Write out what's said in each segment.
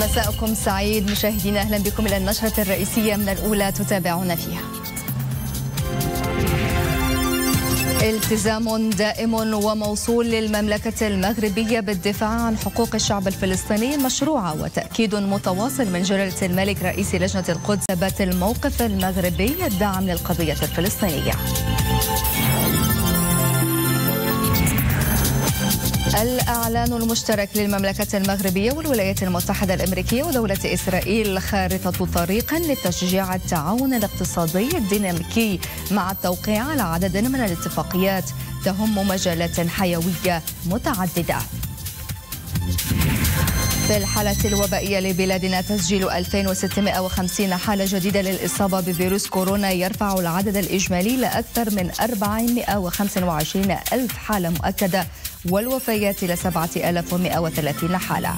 مساءكم سعيد مشاهدينا اهلا بكم الى النشره الرئيسيه من الاولى تتابعون فيها التزام دائم وموصول للمملكة المغربية بالدفاع عن حقوق الشعب الفلسطيني مشروعة وتأكيد متواصل من جلالة الملك رئيس لجنة القدس ثبات الموقف المغربي الدعم للقضية الفلسطينية. الإعلان المشترك للمملكة المغربية والولايات المتحدة الأمريكية ودولة إسرائيل خارطة طريق لتشجيع التعاون الاقتصادي الديناميكي مع التوقيع على عدد من الاتفاقيات تهم مجالات حيوية متعددة في الحالة الوبائية لبلادنا تسجيل 2650 حالة جديدة للإصابة بفيروس كورونا يرفع العدد الإجمالي لأكثر من 425 ألف حالة مؤكدة والوفيات إلى 7130 حالة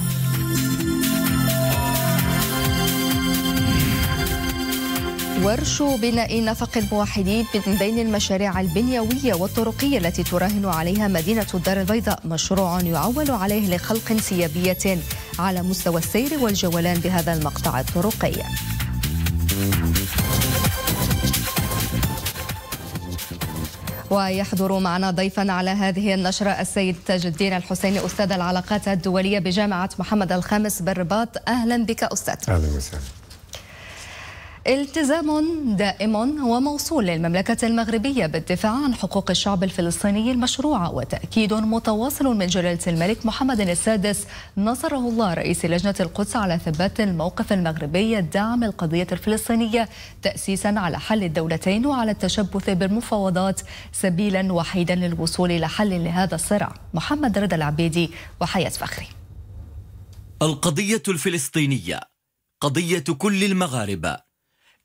ورش بناء نفق الموحدين من بين المشاريع البنيوية والطرقية التي تراهن عليها مدينة الدار البيضاء مشروع يعول عليه لخلق سيابية على مستوى السير والجولان بهذا المقطع الطرقي. ويحضر معنا ضيفا على هذه النشرة السيد تاج الدين الحسيني أستاذ العلاقات الدولية بجامعة محمد الخامس بالرباط أهلا بك أستاذ أهلا وسهلا التزام دائم وموصول للمملكة المغربية بالدفاع عن حقوق الشعب الفلسطيني المشروعة وتأكيد متواصل من جلالة الملك محمد السادس نصره الله رئيس لجنة القدس على ثبات الموقف المغربي الدعم القضية الفلسطينية تأسيسا على حل الدولتين وعلى التشبث بالمفاوضات سبيلا وحيدا للوصول إلى حل لهذا الصراع محمد رضا العبيدي وحياة فخري القضية الفلسطينية قضية كل المغاربة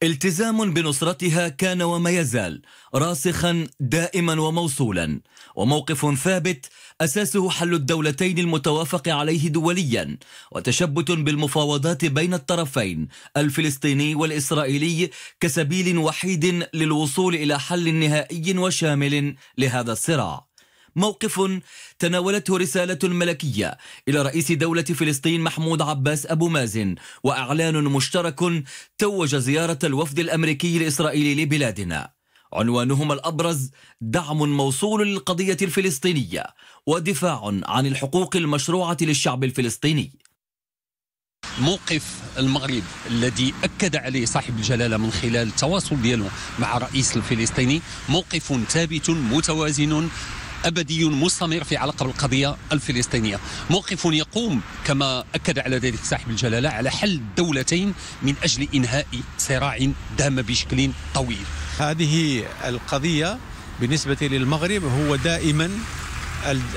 التزام بنصرتها كان وما يزال راسخا دائما وموصولا وموقف ثابت أساسه حل الدولتين المتوافق عليه دوليا وتشبت بالمفاوضات بين الطرفين الفلسطيني والإسرائيلي كسبيل وحيد للوصول إلى حل نهائي وشامل لهذا الصراع موقف تناولته رسالة ملكية إلى رئيس دولة فلسطين محمود عباس أبو مازن وأعلان مشترك توج زيارة الوفد الأمريكي الإسرائيلي لبلادنا عنوانهما الأبرز دعم موصول للقضية الفلسطينية ودفاع عن الحقوق المشروعة للشعب الفلسطيني موقف المغرب الذي اكد عليه صاحب الجلاله من خلال التواصل دياله مع الرئيس الفلسطيني موقف ثابت متوازن أبدي مستمر في علاقة بالقضية الفلسطينية موقف يقوم كما أكد على ذلك صاحب الجلالة على حل الدولتين من أجل إنهاء صراع دام بشكل طويل هذه القضية بالنسبة للمغرب هو دائما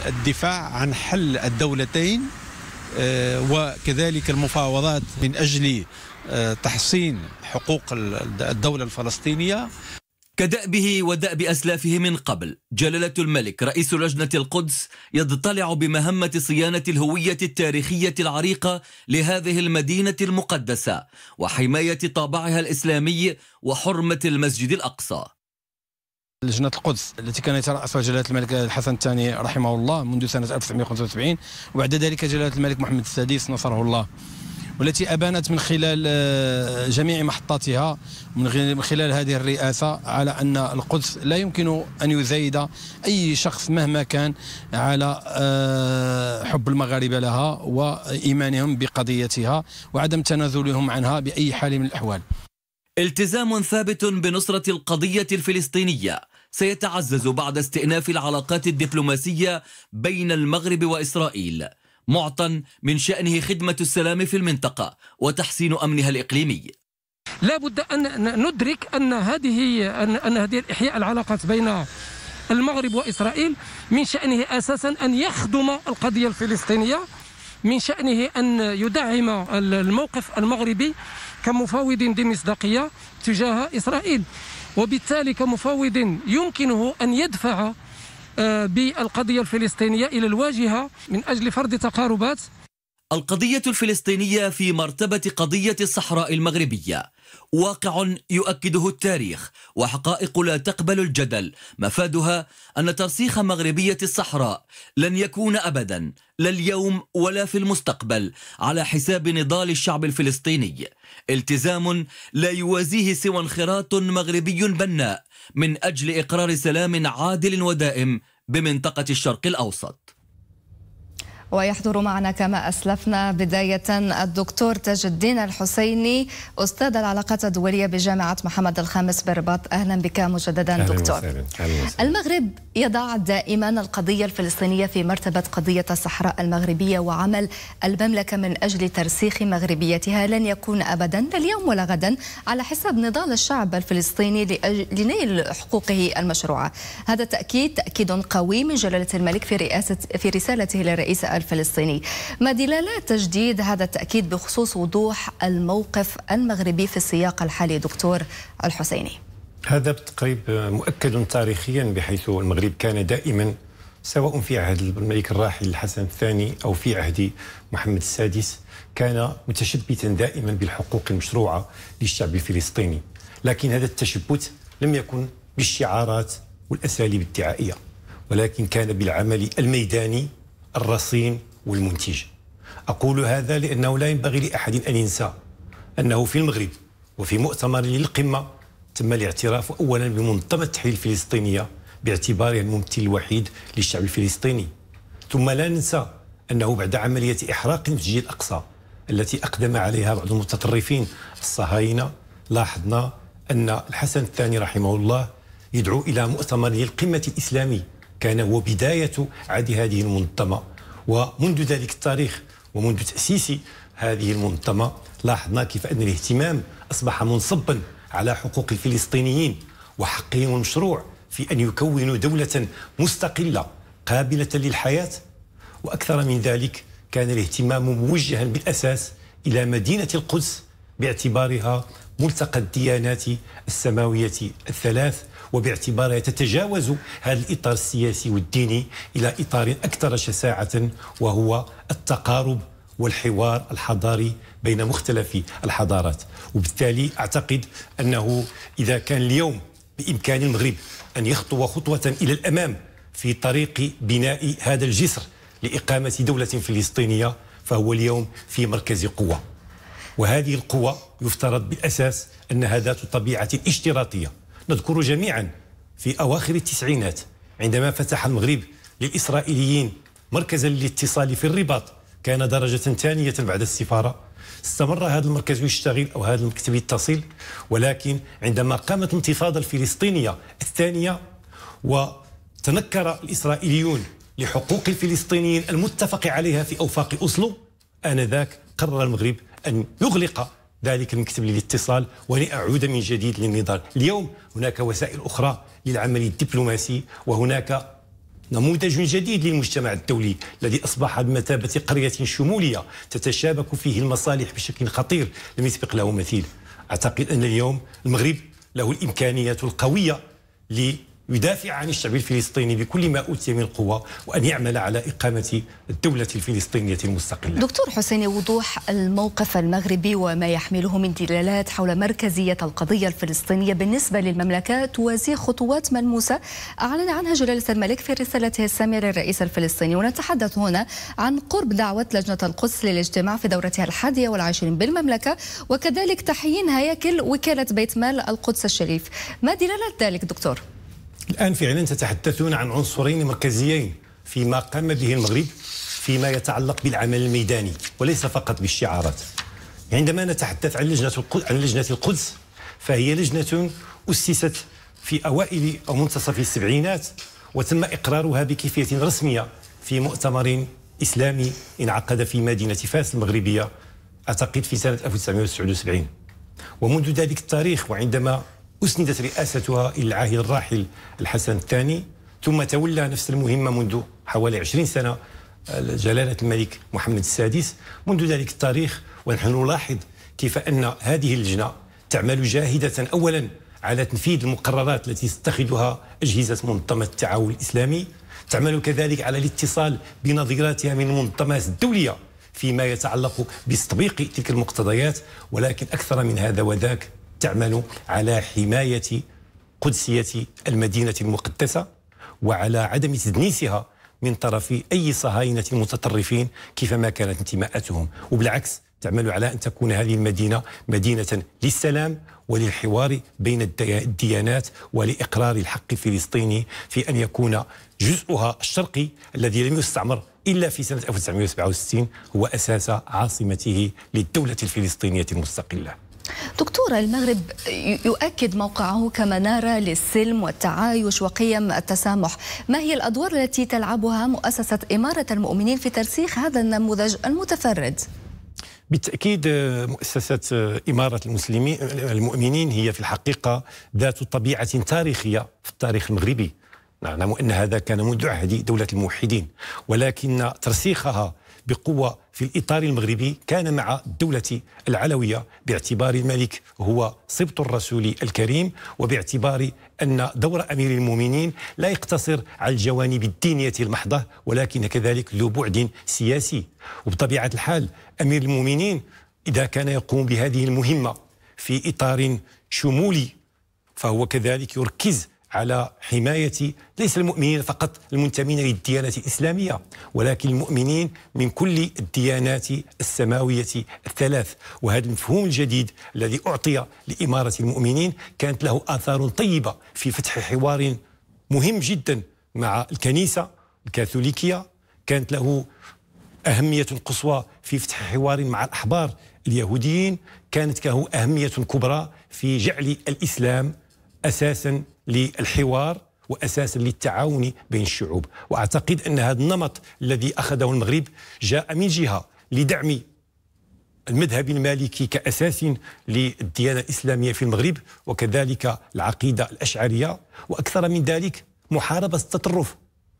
الدفاع عن حل الدولتين آه، وكذلك المفاوضات من أجل آه، تحصين حقوق الدولة الفلسطينية كدأبه ودأب أسلافه من قبل جلالة الملك رئيس لجنة القدس يضطلع بمهمة صيانة الهوية التاريخية العريقة لهذه المدينة المقدسة وحماية طابعها الإسلامي وحرمة المسجد الأقصى لجنة القدس التي كان يترأسها جلالة الملك الحسن الثاني رحمه الله منذ سنة 1975 وبعد ذلك جلالة الملك محمد السادس نصره الله والتي أبانت من خلال آه، جميع محطاتها من خلال هذه الرئاسة على أن القدس لا يمكن أن يزايد أي شخص مهما كان على آه، حب المغاربة لها وإيمانهم بقضيتها وعدم تنازلهم عنها بأي حال من الأحوال التزام ثابت بنصرة القضية الفلسطينية سيتعزز بعد استئناف العلاقات الدبلوماسية بين المغرب وإسرائيل معطى من شأنه خدمة السلام في المنطقة وتحسين أمنها الإقليمي لا بد أن ندرك أن هذه أن هذه إحياء العلاقات بين المغرب وإسرائيل من شأنه أساسا أن يخدم القضية الفلسطينية من شأنه أن يدعم الموقف المغربي كمفاوض ذي مصداقية تجاه إسرائيل وبالتالي كمفاوض يمكنه أن يدفع آه، بالقضية الفلسطينية إلى الواجهة من أجل فرض تقاربات القضية الفلسطينية في مرتبة قضية الصحراء المغربية واقع يؤكده التاريخ وحقائق لا تقبل الجدل مفادها أن ترسيخ مغربية الصحراء لن يكون أبدا لا اليوم ولا في المستقبل على حساب نضال الشعب الفلسطيني التزام لا يوازيه سوى انخراط مغربي بناء من أجل إقرار سلام عادل ودائم بمنطقة الشرق الأوسط ويحضر معنا كما أسلفنا بداية الدكتور تاج الدين الحسيني أستاذ العلاقات الدولية بجامعة محمد الخامس بالرباط أهلا بك مجددا أهلاً دكتور وسهلاً. أهلاً وسهلاً. المغرب يضع دائما القضية الفلسطينية في مرتبة قضية الصحراء المغربية وعمل المملكة من أجل ترسيخ مغربيتها لن يكون أبدا لا اليوم ولا غدا على حساب نضال الشعب الفلسطيني لنيل حقوقه المشروعة هذا تأكيد تأكيد قوي من جلالة الملك في, رئاسة في رسالته للرئيس الفلسطيني ما دلالات تجديد هذا التأكيد بخصوص وضوح الموقف المغربي في السياق الحالي دكتور الحسيني هذا بالتقريب مؤكد تاريخيا بحيث المغرب كان دائما سواء في عهد الملك الراحل الحسن الثاني أو في عهد محمد السادس كان متشبتا دائما بالحقوق المشروعة للشعب الفلسطيني لكن هذا التشبت لم يكن بالشعارات والأساليب الدعائية ولكن كان بالعمل الميداني الرصين والمنتج أقول هذا لأنه لا ينبغي لأحد أن ينسى أنه في المغرب وفي مؤتمر للقمة تم الاعتراف أولا بمنظمة التحرير الفلسطينية باعتبارها الممثل الوحيد للشعب الفلسطيني ثم لا ننسى أنه بعد عملية إحراق المسجد الأقصى التي أقدم عليها بعض المتطرفين الصهاينة لاحظنا أن الحسن الثاني رحمه الله يدعو إلى مؤتمر للقمة الإسلامي كان هو بداية عهد هذه المنظمة ومنذ ذلك التاريخ ومنذ تأسيس هذه المنظمة لاحظنا كيف أن الاهتمام أصبح منصبا على حقوق الفلسطينيين وحقهم المشروع في أن يكونوا دولة مستقلة قابلة للحياة وأكثر من ذلك كان الاهتمام موجها بالأساس إلى مدينة القدس باعتبارها ملتقى الديانات السماوية الثلاث وباعتبارها تتجاوز هذا الإطار السياسي والديني إلى إطار أكثر شساعة وهو التقارب والحوار الحضاري بين مختلف الحضارات وبالتالي أعتقد أنه إذا كان اليوم بإمكان المغرب أن يخطو خطوة إلى الأمام في طريق بناء هذا الجسر لإقامة دولة فلسطينية فهو اليوم في مركز قوة وهذه القوة يفترض بالأساس أنها ذات طبيعة اشتراطية نذكر جميعا في أواخر التسعينات عندما فتح المغرب للإسرائيليين مركزا للاتصال في الرباط كان درجة ثانية بعد السفارة استمر هذا المركز يشتغل أو هذا المكتب يتصل ولكن عندما قامت الانتفاضة الفلسطينية الثانية وتنكر الإسرائيليون لحقوق الفلسطينيين المتفق عليها في أوفاق أصله آنذاك قرر المغرب أن يغلق ذلك المكتب للاتصال ولأعود من جديد للنضال اليوم هناك وسائل أخرى للعمل الدبلوماسي وهناك نموذج جديد للمجتمع الدولي الذي أصبح بمثابة قرية شمولية تتشابك فيه المصالح بشكل خطير لم يسبق له مثيل أعتقد أن اليوم المغرب له الإمكانيات القوية يدافع عن الشعب الفلسطيني بكل ما أوتي من قوة وأن يعمل على إقامة الدولة الفلسطينية المستقلة دكتور حسين وضوح الموقف المغربي وما يحمله من دلالات حول مركزية القضية الفلسطينية بالنسبة للمملكة توازي خطوات ملموسة أعلن عنها جلالة الملك في رسالته السامية للرئيس الفلسطيني ونتحدث هنا عن قرب دعوة لجنة القدس للاجتماع في دورتها الحادية والعشرين بالمملكة وكذلك تحيين هياكل وكالة بيت مال القدس الشريف ما دلالات ذلك دكتور؟ الآن فعلا تتحدثون عن عنصرين مركزيين فيما قام به المغرب فيما يتعلق بالعمل الميداني وليس فقط بالشعارات عندما نتحدث عن لجنة عن لجنة القدس فهي لجنة أسست في أوائل أو منتصف السبعينات وتم إقرارها بكيفية رسمية في مؤتمر إسلامي انعقد في مدينة فاس المغربية أعتقد في سنة 1979 ومنذ ذلك التاريخ وعندما أسندت رئاستها إلى العاهل الراحل الحسن الثاني ثم تولى نفس المهمة منذ حوالي 20 سنة جلالة الملك محمد السادس منذ ذلك التاريخ ونحن نلاحظ كيف أن هذه اللجنة تعمل جاهدة أولا على تنفيذ المقررات التي تتخذها أجهزة منظمة التعاون الإسلامي تعمل كذلك على الاتصال بنظيراتها من المنظمات الدولية فيما يتعلق بتطبيق تلك المقتضيات ولكن أكثر من هذا وذاك تعمل على حماية قدسية المدينة المقدسة وعلى عدم تدنيسها من طرف أي صهاينة متطرفين كيفما كانت انتماءاتهم وبالعكس تعمل على أن تكون هذه المدينة مدينة للسلام وللحوار بين الديانات ولإقرار الحق الفلسطيني في أن يكون جزءها الشرقي الذي لم يستعمر إلا في سنة 1967 هو أساس عاصمته للدولة الفلسطينية المستقلة دكتورة المغرب يؤكد موقعه كمنارة للسلم والتعايش وقيم التسامح ما هي الأدوار التي تلعبها مؤسسة إمارة المؤمنين في ترسيخ هذا النموذج المتفرد؟ بالتاكيد آه، مؤسسه آه، اماره المسلمين المؤمنين هي في الحقيقه ذات طبيعه تاريخيه في التاريخ المغربي نعلم ان هذا كان منذ عهد دوله الموحدين ولكن ترسيخها بقوة في الإطار المغربي كان مع الدولة العلوية باعتبار الملك هو سبط الرسول الكريم وباعتبار أن دور أمير المؤمنين لا يقتصر على الجوانب الدينية المحضة ولكن كذلك ذو بعد سياسي وبطبيعة الحال أمير المؤمنين إذا كان يقوم بهذه المهمة في إطار شمولي فهو كذلك يركز على حماية ليس المؤمنين فقط المنتمين للديانة الإسلامية ولكن المؤمنين من كل الديانات السماوية الثلاث وهذا المفهوم الجديد الذي أعطي لإمارة المؤمنين كانت له آثار طيبة في فتح حوار مهم جدا مع الكنيسة الكاثوليكية كانت له أهمية قصوى في فتح حوار مع الأحبار اليهوديين كانت له أهمية كبرى في جعل الإسلام أساسا للحوار واساسا للتعاون بين الشعوب واعتقد ان هذا النمط الذي اخذه المغرب جاء من جهه لدعم المذهب المالكي كاساس للديانه الاسلاميه في المغرب وكذلك العقيده الاشعريه واكثر من ذلك محاربه التطرف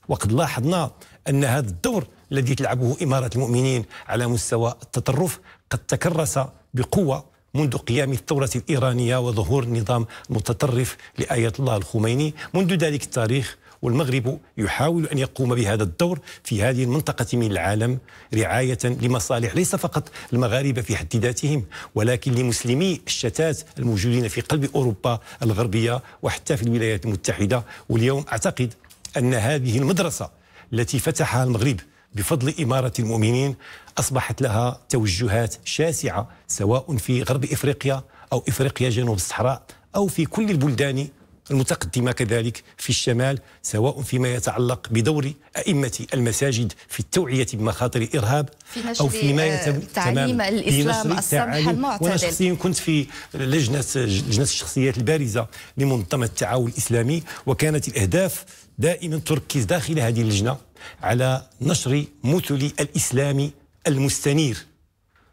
وقد لاحظنا ان هذا الدور الذي تلعبه اماره المؤمنين على مستوى التطرف قد تكرس بقوه منذ قيام الثورة الإيرانية وظهور النظام المتطرف لآية الله الخميني منذ ذلك التاريخ والمغرب يحاول أن يقوم بهذا الدور في هذه المنطقة من العالم رعاية لمصالح ليس فقط المغاربة في حد ذاتهم ولكن لمسلمي الشتات الموجودين في قلب أوروبا الغربية وحتى في الولايات المتحدة واليوم أعتقد أن هذه المدرسة التي فتحها المغرب بفضل إمارة المؤمنين أصبحت لها توجهات شاسعة سواء في غرب إفريقيا أو إفريقيا جنوب الصحراء أو في كل البلدان المتقدمة كذلك في الشمال سواء فيما يتعلق بدور أئمة المساجد في التوعية بمخاطر الإرهاب في أو فيما آه، يتم تعليم الإسلام السمح المعتدل وأنا شخصيا كنت في لجنة لجنة الشخصيات البارزة لمنظمة التعاون الإسلامي وكانت الأهداف دائما تركز داخل هذه اللجنة على نشر مثل الإسلام المستنير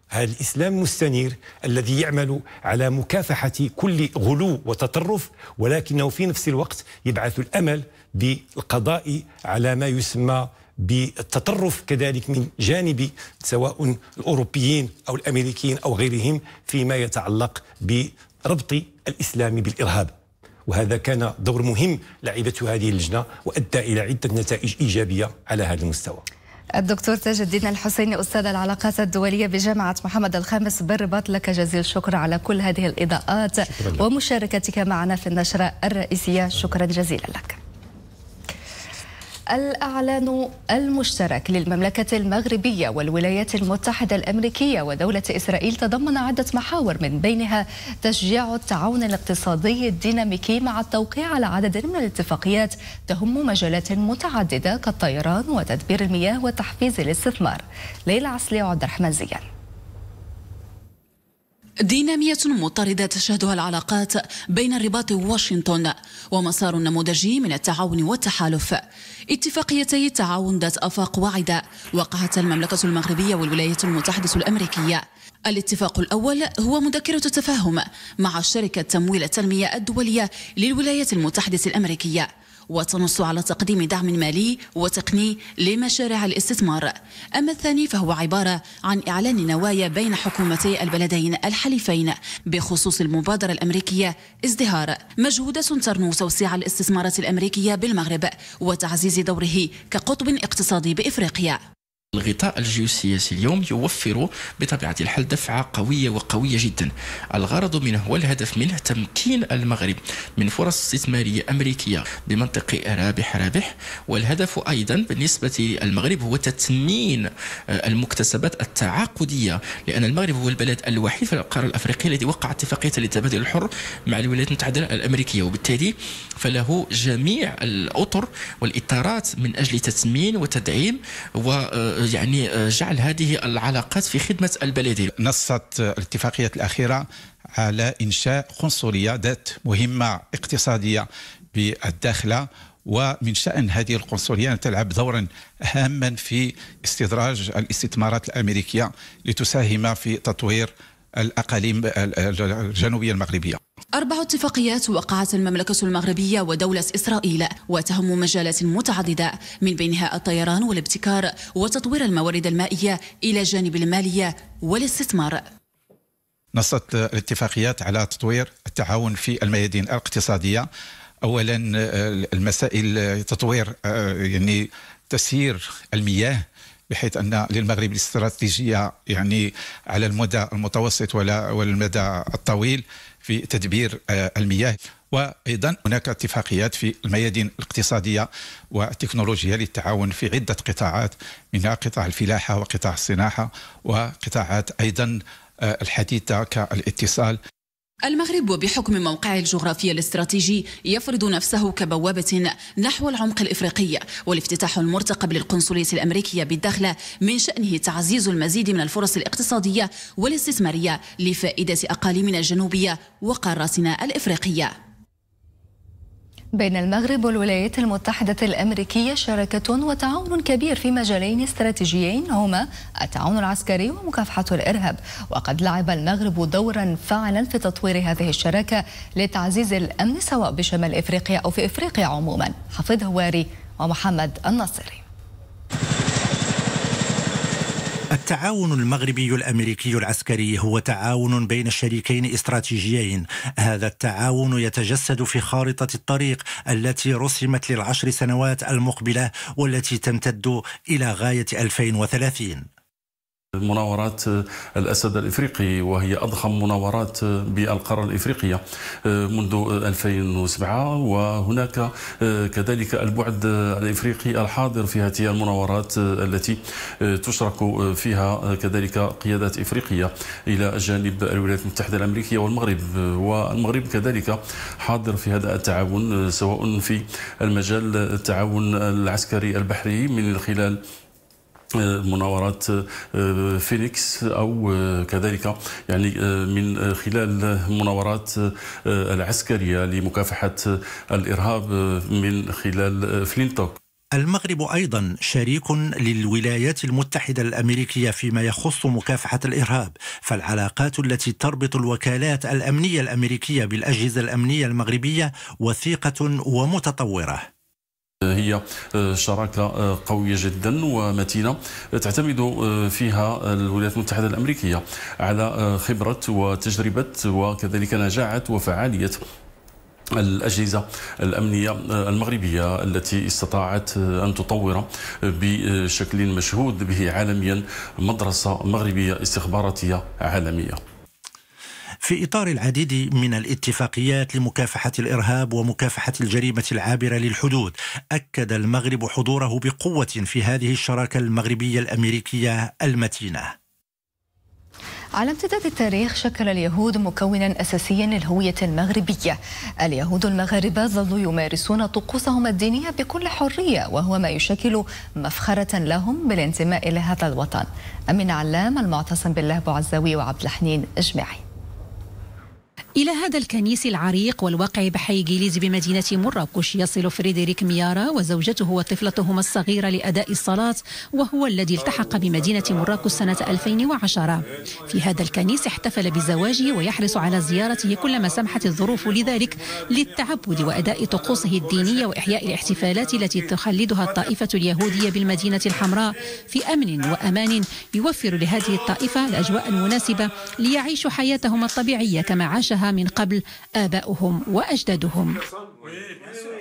هذا الإسلام المستنير الذي يعمل على مكافحة كل غلو وتطرف ولكنه في نفس الوقت يبعث الأمل بالقضاء على ما يسمى بالتطرف كذلك من جانب سواء الأوروبيين أو الأمريكيين أو غيرهم فيما يتعلق بربط الإسلام بالإرهاب وهذا كان دور مهم لعبته هذه اللجنة وأدى إلى عدة نتائج إيجابية على هذا المستوى الدكتور تاج الدين الحسيني استاذ العلاقات الدوليه بجامعه محمد الخامس بالرباط لك جزيل الشكر على كل هذه الاضاءات ومشاركتك معنا في النشره الرئيسيه شكرا جزيلا لك الأعلان المشترك للمملكة المغربية والولايات المتحدة الأمريكية ودولة إسرائيل تضمن عدة محاور من بينها تشجيع التعاون الاقتصادي الديناميكي مع التوقيع على عدد من الاتفاقيات تهم مجالات متعددة كالطيران وتدبير المياه وتحفيز الاستثمار ليلى عسلي وعبد الرحمن زيان دينامية مطردة تشهدها العلاقات بين الرباط وواشنطن ومسار نموذجي من التعاون والتحالف اتفاقيتي التعاون ذات أفاق واعدة وقعت المملكة المغربية والولايات المتحدة الأمريكية الاتفاق الأول هو مذكرة تفاهم مع شركة تمويل التنمية الدولية للولايات المتحدة الأمريكية وتنص على تقديم دعم مالي وتقني لمشاريع الاستثمار أما الثاني فهو عبارة عن إعلان نوايا بين حكومتي البلدين الحليفين بخصوص المبادرة الأمريكية ازدهار مجهودة ترنو توسيع الاستثمارات الأمريكية بالمغرب وتعزيز دوره كقطب اقتصادي بإفريقيا الغطاء الجيوسياسي اليوم يوفر بطبيعة الحال دفعة قوية وقوية جدا الغرض منه والهدف منه تمكين المغرب من فرص استثمارية أمريكية بمنطق رابح رابح والهدف أيضا بالنسبة للمغرب هو تثمين آه، المكتسبات التعاقدية لأن المغرب هو البلد الوحيد في القارة الأفريقية الذي وقع اتفاقية للتبادل الحر مع الولايات المتحدة الأمريكية وبالتالي فله جميع الأطر والإطارات من أجل تثمين وتدعيم و آه، آه، يعني آه، جعل هذه العلاقات في خدمة البلدية نصت الاتفاقية الأخيرة على إنشاء قنصلية ذات مهمة اقتصادية بالداخلة ومن شأن هذه القنصلية أن تلعب دورا هاما في استدراج الاستثمارات الأمريكية لتساهم في تطوير الأقاليم الجنوبية المغربية أربع اتفاقيات وقعت المملكة المغربية ودولة إسرائيل وتهم مجالات متعددة من بينها الطيران والابتكار وتطوير الموارد المائية إلى جانب المالية والاستثمار نصت الاتفاقيات على تطوير التعاون في الميادين الاقتصادية أولا آه، المسائل تطوير آه، يعني تسيير المياه بحيث ان للمغرب استراتيجيه يعني على المدى المتوسط ولا والمدى الطويل في تدبير آه، المياه وايضا هناك اتفاقيات في الميادين الاقتصاديه والتكنولوجيه للتعاون في عده قطاعات منها قطاع الفلاحه وقطاع الصناعه وقطاعات ايضا آه، الحديثه كالاتصال المغرب وبحكم موقعه الجغرافي الاستراتيجي يفرض نفسه كبوابة نحو العمق الإفريقي والافتتاح المرتقب للقنصلية الأمريكية بالدخلة من شأنه تعزيز المزيد من الفرص الاقتصادية والاستثمارية لفائدة أقاليمنا الجنوبية وقاراتنا الإفريقية بين المغرب والولايات المتحدة الأمريكية شراكة وتعاون كبير في مجالين استراتيجيين هما التعاون العسكري ومكافحة الإرهاب وقد لعب المغرب دورا فاعلا في تطوير هذه الشراكة لتعزيز الأمن سواء بشمال إفريقيا أو في إفريقيا عموما حفيظ هواري ومحمد الناصري التعاون المغربي الامريكي العسكري هو تعاون بين شريكين استراتيجيين، هذا التعاون يتجسد في خارطه الطريق التي رسمت للعشر سنوات المقبله والتي تمتد الى غايه 2030. مناورات آه، الأسد الإفريقي وهي أضخم مناورات آه، بالقارة الإفريقية آه، منذ 2007 وهناك كذلك البعد الإفريقي الحاضر في هذه المناورات التي تشرك فيها كذلك قيادات إفريقية إلى جانب الولايات المتحدة الأمريكية والمغرب والمغرب كذلك حاضر في هذا التعاون سواء في المجال التعاون العسكري البحري من خلال مناورات آه، فينيكس او آه، كذلك يعني آه، من خلال مناورات العسكريه لمكافحه الارهاب من خلال فلينتوك المغرب ايضا شريك للولايات المتحده الامريكيه فيما يخص مكافحه الارهاب، فالعلاقات التي تربط الوكالات الامنيه الامريكيه بالاجهزه الامنيه المغربيه وثيقه ومتطوره. هي آه، شراكة آه، قوية جدا ومتينة آه، تعتمد فيها الولايات المتحدة الأمريكية على خبرة وتجربة وكذلك نجاعة وفعالية الأجهزة الأمنية المغربية التي استطاعت أن تطور بشكل مشهود به عالميا مدرسة مغربية استخباراتية عالمية في إطار العديد من الاتفاقيات لمكافحة الإرهاب ومكافحة الجريمة العابرة للحدود أكد المغرب حضوره بقوة في هذه الشراكة المغربية الأمريكية المتينة على امتداد التاريخ شكل اليهود مكونا اساسيا للهويه المغربيه. اليهود المغاربه ظلوا يمارسون طقوسهم الدينيه بكل حريه وهو ما يشكل مفخره لهم بالانتماء لهذا الوطن. امين علام المعتصم بالله بوعزاوي وعبد الحنين اجمعين. إلى هذا الكنيس العريق والواقع بحي جيليز بمدينة مراكش يصل فريدريك ميارا وزوجته وطفلتهما الصغيرة لأداء الصلاة وهو الذي التحق بمدينة مراكش سنة 2010 في هذا الكنيس احتفل بزواجه ويحرص على زيارته كلما سمحت الظروف لذلك للتعبد وأداء طقوسه الدينية وإحياء الاحتفالات التي تخلدها الطائفة اليهودية بالمدينة الحمراء في أمن وأمان يوفر لهذه الطائفة الأجواء المناسبة ليعيشوا حياتهم الطبيعية كما عاشها من قبل آباؤهم وأجدادهم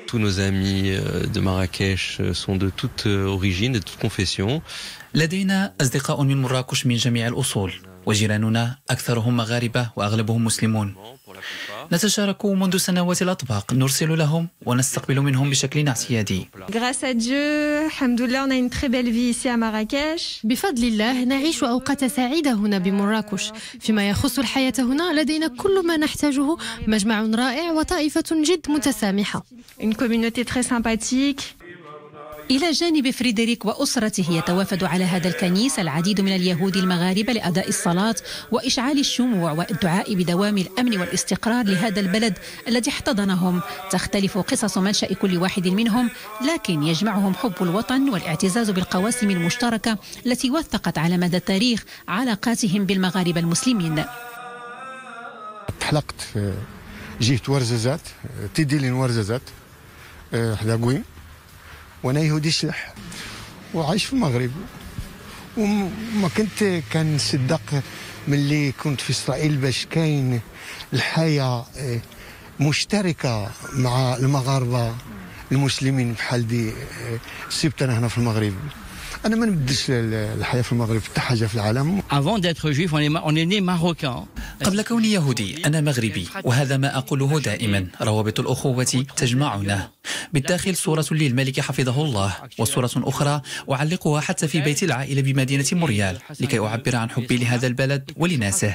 Tous nos amis de Marrakech sont de toute origine, de toute confession. لدينا أصدقاء من مراكش من جميع الأصول. وجيراننا أكثرهم مغاربة وأغلبهم مسلمون نتشارك منذ سنوات الأطباق نرسل لهم ونستقبل منهم بشكل اعتيادي بفضل الله نعيش أوقات سعيدة هنا بمراكش فيما يخص الحياة هنا لدينا كل ما نحتاجه مجمع رائع وطائفة جد متسامحة إلى جانب فريدريك وأسرته يتوافد على هذا الكنيس العديد من اليهود المغاربة لأداء الصلاة وإشعال الشموع والدعاء بدوام الأمن والاستقرار لهذا البلد الذي احتضنهم تختلف قصص منشأ كل واحد منهم لكن يجمعهم حب الوطن والاعتزاز بالقواسم المشتركة التي وثقت على مدى التاريخ علاقاتهم بالمغاربة المسلمين تحلقت جهة آه، ورززات آه، تدي لين ورزازات آه، حدا وانا يهودي شلح وعايش في المغرب وما كنت من ملي كنت في اسرائيل باش كاين الحياه آه، مشتركه مع المغاربه المسلمين بحال دي آه، سبت انا هنا في المغرب انا ما نبدلش الحياه Avant d'être juif, on est ني ماروكان قبل كوني يهودي أنا مغربي وهذا ما أقوله دائما روابط الأخوة تجمعنا بالداخل صورة للملك حفظه الله وصورة أخرى أعلقها حتى في بيت العائلة بمدينة موريال لكي أعبر عن حبي لهذا البلد ولناسه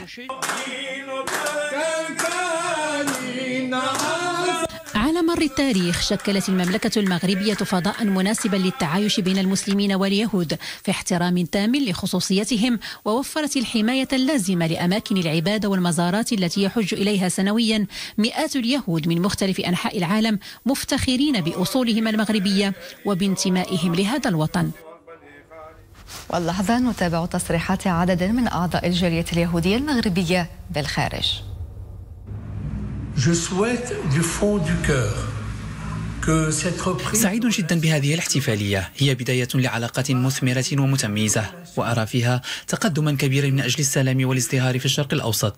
على مر التاريخ شكلت المملكة المغربية فضاء مناسبا للتعايش بين المسلمين واليهود في احترام تام لخصوصيتهم ووفرت الحماية اللازمة لأماكن العبادة والمزارات التي يحج إليها سنويا مئات اليهود من مختلف أنحاء العالم مفتخرين بأصولهم المغربية وبانتمائهم لهذا الوطن واللحظة نتابع تصريحات عدد من أعضاء الجالية اليهودية المغربية بالخارج Je souhaite du fond du cœur سعيد جدا بهذه الاحتفاليه هي بدايه لعلاقه مثمره ومتميزه وارى فيها تقدما كبيرا من اجل السلام والازدهار في الشرق الاوسط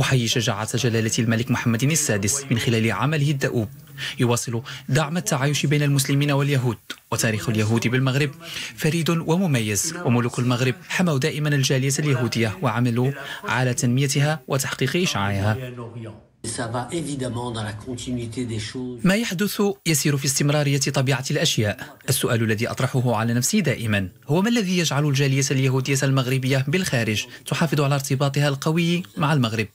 احيي شجاعه جلاله الملك محمد السادس من خلال عمله الدؤوب يواصل دعم التعايش بين المسلمين واليهود وتاريخ اليهود بالمغرب فريد ومميز وملوك المغرب حموا دائما الجاليه اليهوديه وعملوا على تنميتها وتحقيق اشعاعها ما يحدث يسير في استمرارية طبيعة الأشياء السؤال الذي أطرحه على نفسي دائما هو ما الذي يجعل الجالية اليهودية المغربية بالخارج تحافظ على ارتباطها القوي مع المغرب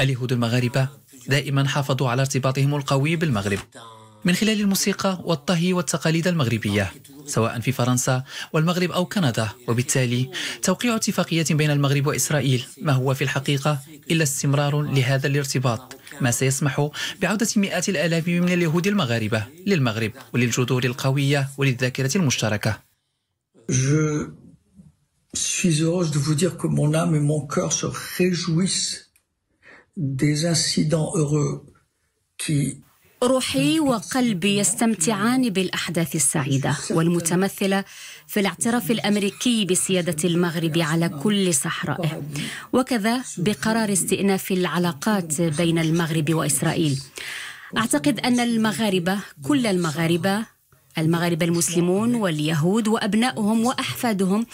اليهود المغاربة دائما حافظوا على ارتباطهم القوي بالمغرب من خلال الموسيقى والطهي والتقاليد المغربية سواء في فرنسا والمغرب أو كندا وبالتالي توقيع اتفاقية بين المغرب وإسرائيل ما هو في الحقيقة إلا استمرار لهذا الارتباط ما سيسمح بعودة مئات الآلاف من اليهود المغاربة للمغرب وللجذور القوية وللذاكرة المشتركة Je qui روحي وقلبي يستمتعان بالاحداث السعيده والمتمثله في الاعتراف الامريكي بسياده المغرب على كل صحرائه وكذا بقرار استئناف العلاقات بين المغرب واسرائيل اعتقد ان المغاربه كل المغاربه المغاربة المسلمون واليهود وأبنائهم وأحفادهم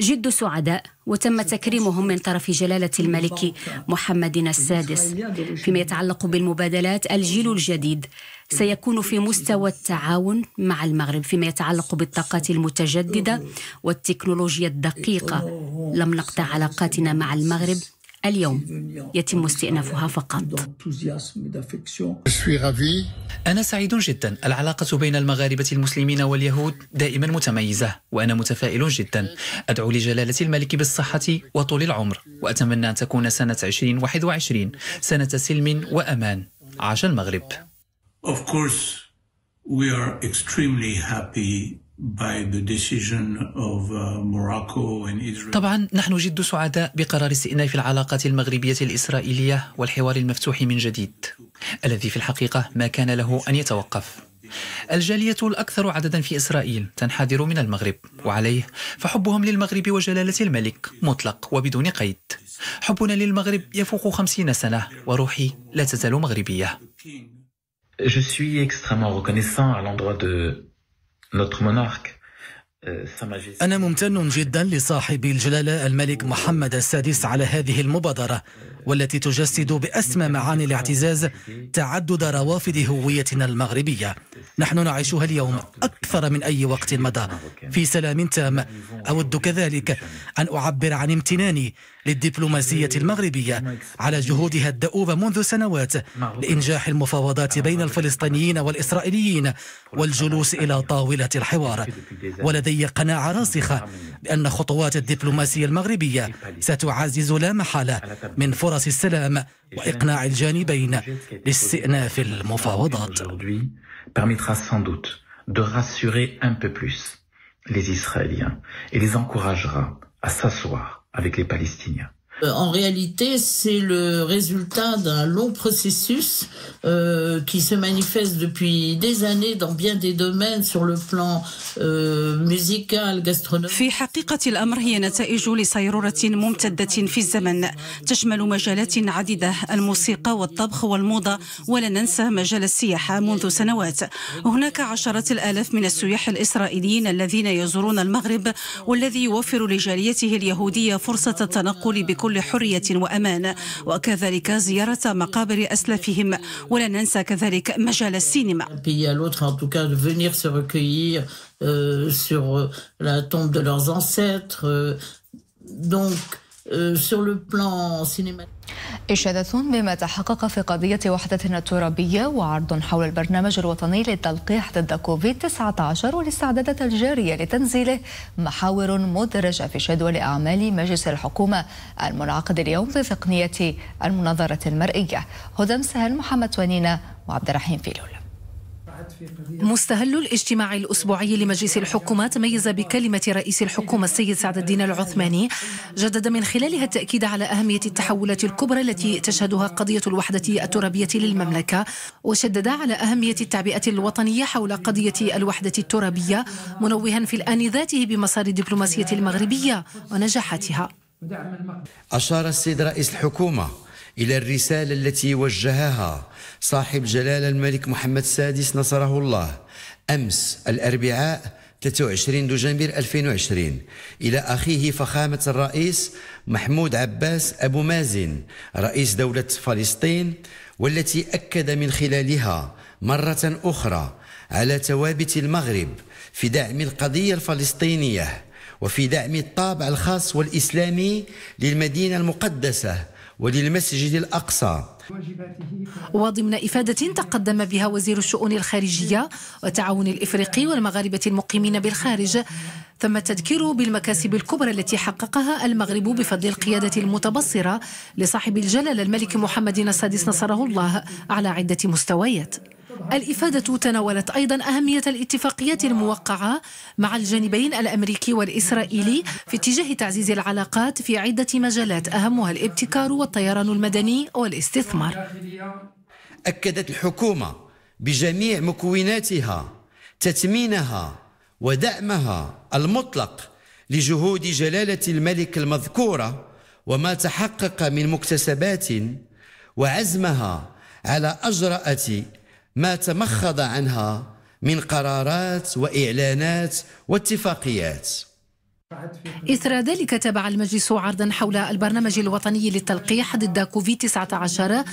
جد سعداء وتم تكريمهم من طرف جلالة الملك محمد السادس فيما يتعلق بالمبادلات الجيل الجديد سيكون في مستوى التعاون مع المغرب فيما يتعلق بالطاقات المتجددة والتكنولوجيا الدقيقة لم نقطع علاقاتنا مع المغرب اليوم يتم استئنافها فقط أنا سعيد جدا العلاقة بين المغاربة المسلمين واليهود دائما متميزة وأنا متفائل جدا أدعو لجلالة الملك بالصحة وطول العمر وأتمنى أن تكون سنة 2021 سنة سلم وأمان عاش المغرب Of course, we are extremely happy Uh, طبعا نحن جد سعداء بقرار استئناف العلاقات المغربية الإسرائيلية والحوار المفتوح من جديد الذي في الحقيقة ما كان له أن يتوقف الجالية الأكثر عددا في إسرائيل تنحدر من المغرب وعليه فحبهم للمغرب وجلالة الملك مطلق وبدون قيد حبنا للمغرب يفوق خمسين سنة وروحي لا تزال مغربية Je suis extrêmement reconnaissant à l'endroit de Euh, أنا ممتن جدا لصاحب الجلالة الملك محمد السادس على هذه المبادرة والتي تجسد بأسمى معاني الاعتزاز تعدد روافد هويتنا المغربية نحن نعيشها اليوم أكثر من أي وقت مضى في سلام تام أود كذلك أن أعبر عن امتناني للدبلوماسية إيه. المغربية على جهودها الدؤوبة منذ سنوات لإنجاح المفاوضات بين الفلسطينيين والإسرائيليين والجلوس إلى طاولة الحوار ولدي قناعة راسخة بأن خطوات الدبلوماسية المغربية ستعزز لا محالة من فرص السلام وإقناع الجانبين لاستئناف المفاوضات permettra sans doute de rassurer un peu plus les Israéliens et les encouragera à s'asseoir avec les Palestiniens. Euh, en réalité, c'est le résultat d'un long processus euh, qui se manifeste depuis des années dans bien des domaines sur le plan euh, musical, gastronomique. في حقيقة الأمر هي نتائج لصيرورة ممتدة في الزمن تشمل مجالات عديدة الموسيقى والطبخ والموضة ولا ننسى مجال السياحة منذ سنوات هناك عشرات الآلاف من السياح الإسرائيليين الذين يزورون المغرب والذي يوفر لجاليته اليهودية فرصة التنقل بكل بكل حرية وأمان وكذلك زيارة مقابر أسلافهم ولا ننسى كذلك مجال السينما Euh, sur euh, la tombe de leurs ancêtres. Euh, Donc, Euh, sur le plan cinématique. إشادة بما تحقق في قضية وحدتنا الترابية وعرض حول البرنامج الوطني للتلقيح ضد كوفيد 19 والاستعدادات الجارية لتنزيله محاور مدرجة في جدول أعمال مجلس الحكومة المنعقد اليوم بتقنية المناظرة المرئية هدى مسهل محمد ونينا وعبد الرحيم فيلول مستهل الاجتماع الأسبوعي لمجلس الحكومة تميز بكلمة رئيس الحكومة السيد سعد الدين العثماني جدد من خلالها التأكيد على أهمية التحولات الكبرى التي تشهدها قضية الوحدة الترابية للمملكة وشدد على أهمية التعبئة الوطنية حول قضية الوحدة الترابية منوها في الآن ذاته بمسار الدبلوماسية المغربية ونجاحاتها أشار السيد رئيس الحكومة إلى الرسالة التي وجهها صاحب جلالة الملك محمد السادس نصره الله أمس الأربعاء 23 دجنبر 2020 إلى أخيه فخامة الرئيس محمود عباس أبو مازن رئيس دولة فلسطين والتي أكد من خلالها مرة أخرى على توابت المغرب في دعم القضية الفلسطينية وفي دعم الطابع الخاص والإسلامي للمدينة المقدسة وللمسجد الأقصى وضمن إفادة تقدم بها وزير الشؤون الخارجية والتعاون الإفريقي والمغاربة المقيمين بالخارج ثم التذكير بالمكاسب الكبرى التي حققها المغرب بفضل القيادة المتبصرة لصاحب الجلالة الملك محمد السادس نصره الله على عدة مستويات الإفادة تناولت أيضا أهمية الاتفاقيات الموقعة مع الجانبين الأمريكي والإسرائيلي في اتجاه تعزيز العلاقات في عدة مجالات أهمها الابتكار والطيران المدني والاستثمار أكدت الحكومة بجميع مكوناتها تثمينها ودعمها المطلق لجهود جلالة الملك المذكورة وما تحقق من مكتسبات وعزمها على أجرأة ما تمخض عنها من قرارات واعلانات واتفاقيات إثر ذلك تابع المجلس عرضا حول البرنامج الوطني للتلقيح ضد كوفيد 19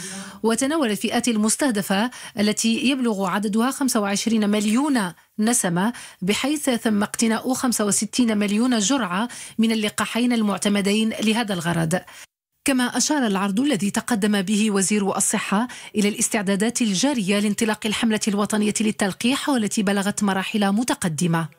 وتناول الفئات المستهدفة التي يبلغ عددها 25 مليون نسمة بحيث تم اقتناء 65 مليون جرعة من اللقاحين المعتمدين لهذا الغرض كما أشار العرض الذي تقدم به وزير الصحة إلى الاستعدادات الجارية لانطلاق الحملة الوطنية للتلقيح والتي بلغت مراحل متقدمة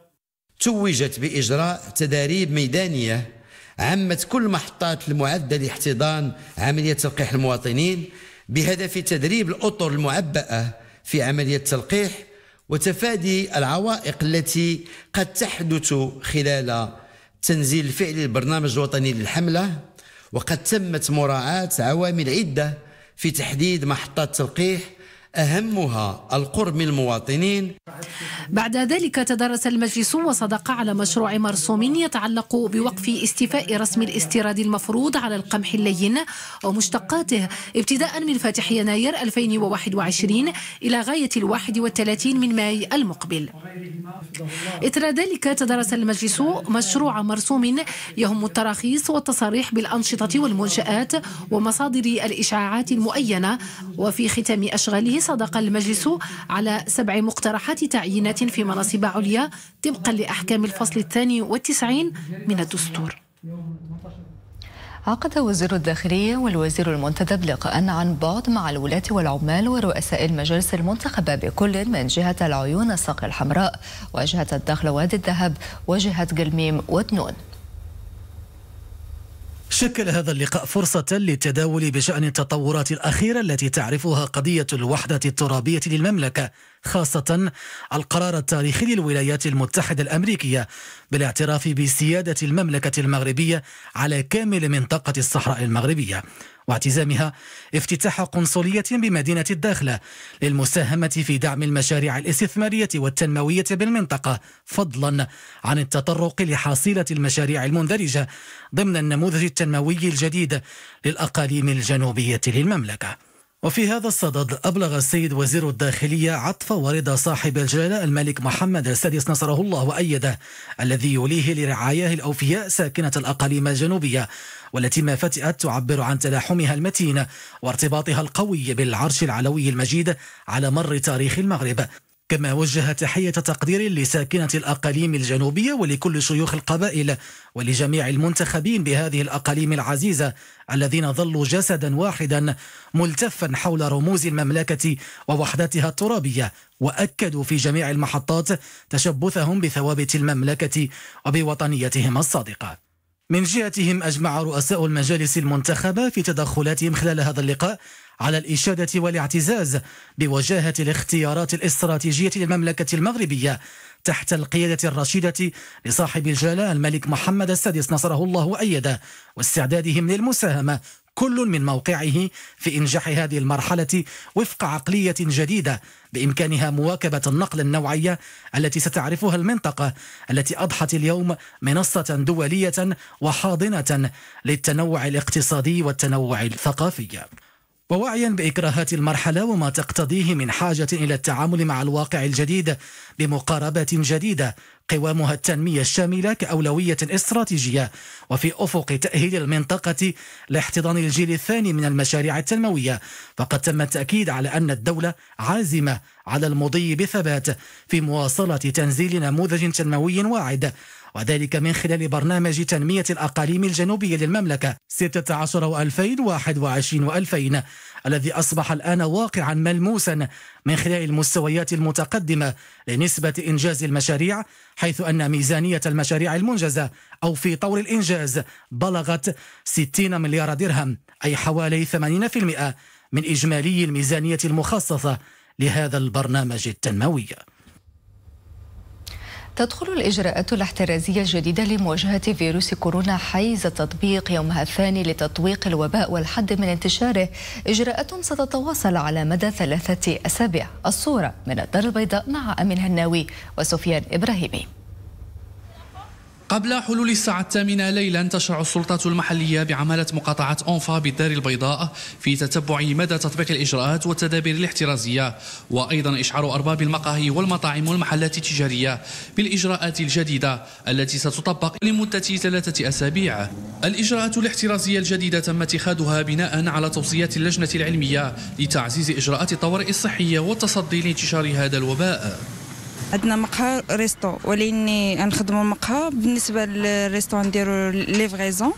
توجت بإجراء تداريب ميدانية عمت كل محطات المعدة لاحتضان عملية تلقيح المواطنين بهدف تدريب الأطر المعبأة في عملية التلقيح وتفادي العوائق التي قد تحدث خلال تنزيل فعل البرنامج الوطني للحملة وقد تمت مراعاة عوامل عدة في تحديد محطات تلقيح أهمها القرب من المواطنين بعد ذلك تدرس المجلس وصدق على مشروع مرسوم يتعلق بوقف استيفاء رسم الاستيراد المفروض على القمح اللين ومشتقاته ابتداء من فاتح يناير 2021 إلى غاية الواحد والثلاثين من ماي المقبل إثر ذلك تدرس المجلس مشروع مرسوم يهم التراخيص والتصاريح بالأنشطة والمنشآت ومصادر الإشعاعات المؤينة وفي ختام أشغاله صدق المجلس على سبع مقترحات تعيينات في مناصب عليا طبقا لأحكام الفصل الثاني والتسعين من الدستور عقد وزير الداخلية والوزير المنتدب لقاء عن بعد مع الولاة والعمال ورؤساء المجالس المنتخبة بكل من جهة العيون الصقر الحمراء وجهة الدخل وادي الذهب وجهة قلميم وتنون شكل هذا اللقاء فرصة للتداول بشأن التطورات الأخيرة التي تعرفها قضية الوحدة الترابية للمملكة خاصة القرار التاريخي للولايات المتحدة الأمريكية بالاعتراف بسيادة المملكة المغربية على كامل منطقة الصحراء المغربية واعتزامها افتتاح قنصلية بمدينة الداخلة للمساهمة في دعم المشاريع الاستثمارية والتنموية بالمنطقة فضلا عن التطرق لحصيلة المشاريع المندرجة ضمن النموذج التنموي الجديد للأقاليم الجنوبية للمملكة وفي هذا الصدد أبلغ السيد وزير الداخلية عطف ورد صاحب الجلالة الملك محمد السادس نصره الله وأيده الذي يوليه لرعاياه الأوفياء ساكنة الأقاليم الجنوبية والتي ما فتئت تعبر عن تلاحمها المتين وارتباطها القوي بالعرش العلوي المجيد على مر تاريخ المغرب كما وجه تحية تقدير لساكنة الأقاليم الجنوبية ولكل شيوخ القبائل ولجميع المنتخبين بهذه الأقاليم العزيزة الذين ظلوا جسدا واحدا ملتفا حول رموز المملكة ووحدتها الترابية وأكدوا في جميع المحطات تشبثهم بثوابت المملكة وبوطنيتهم الصادقة من جهتهم أجمع رؤساء المجالس المنتخبة في تدخلاتهم خلال هذا اللقاء على الإشادة والاعتزاز بوجاهة الاختيارات الاستراتيجية للمملكة المغربية تحت القيادة الرشيدة لصاحب الجلال الملك محمد السادس نصره الله وأيده واستعدادهم للمساهمة كل من موقعه في إنجاح هذه المرحلة وفق عقلية جديدة بإمكانها مواكبة النقل النوعية التي ستعرفها المنطقة التي أضحت اليوم منصة دولية وحاضنة للتنوع الاقتصادي والتنوع الثقافي ووعيا باكراهات المرحله وما تقتضيه من حاجه الى التعامل مع الواقع الجديد بمقاربات جديده قوامها التنميه الشامله كاولويه استراتيجيه وفي افق تاهيل المنطقه لاحتضان الجيل الثاني من المشاريع التنمويه فقد تم التاكيد على ان الدوله عازمه على المضي بثبات في مواصله تنزيل نموذج تنموي واعد وذلك من خلال برنامج تنمية الأقاليم الجنوبية للمملكة 16 و2021 و2000 الذي أصبح الآن واقعا ملموسا من خلال المستويات المتقدمة لنسبة إنجاز المشاريع حيث أن ميزانية المشاريع المنجزة أو في طور الإنجاز بلغت 60 مليار درهم أي حوالي 80% من إجمالي الميزانية المخصصة لهذا البرنامج التنموي تدخل الإجراءات الاحترازية الجديدة لمواجهة فيروس كورونا حيز التطبيق يومها الثاني لتطويق الوباء والحد من انتشاره إجراءات ستتواصل على مدى ثلاثة أسابيع الصورة من الدار البيضاء مع أمين هناوي وسفيان إبراهيمي قبل حلول الساعة الثامنة ليلا تشرع السلطات المحلية بعملة مقاطعة أنفا بالدار البيضاء في تتبع مدى تطبيق الإجراءات والتدابير الاحترازية وأيضا إشعار أرباب المقاهي والمطاعم والمحلات التجارية بالإجراءات الجديدة التي ستطبق لمدة ثلاثة أسابيع الإجراءات الاحترازية الجديدة تم اتخاذها بناء على توصيات اللجنة العلمية لتعزيز إجراءات الطوارئ الصحية والتصدي لانتشار هذا الوباء عندنا مقهى ريستو وليني نخدموا المقهى بالنسبه للريستو نديروا ليفغيزون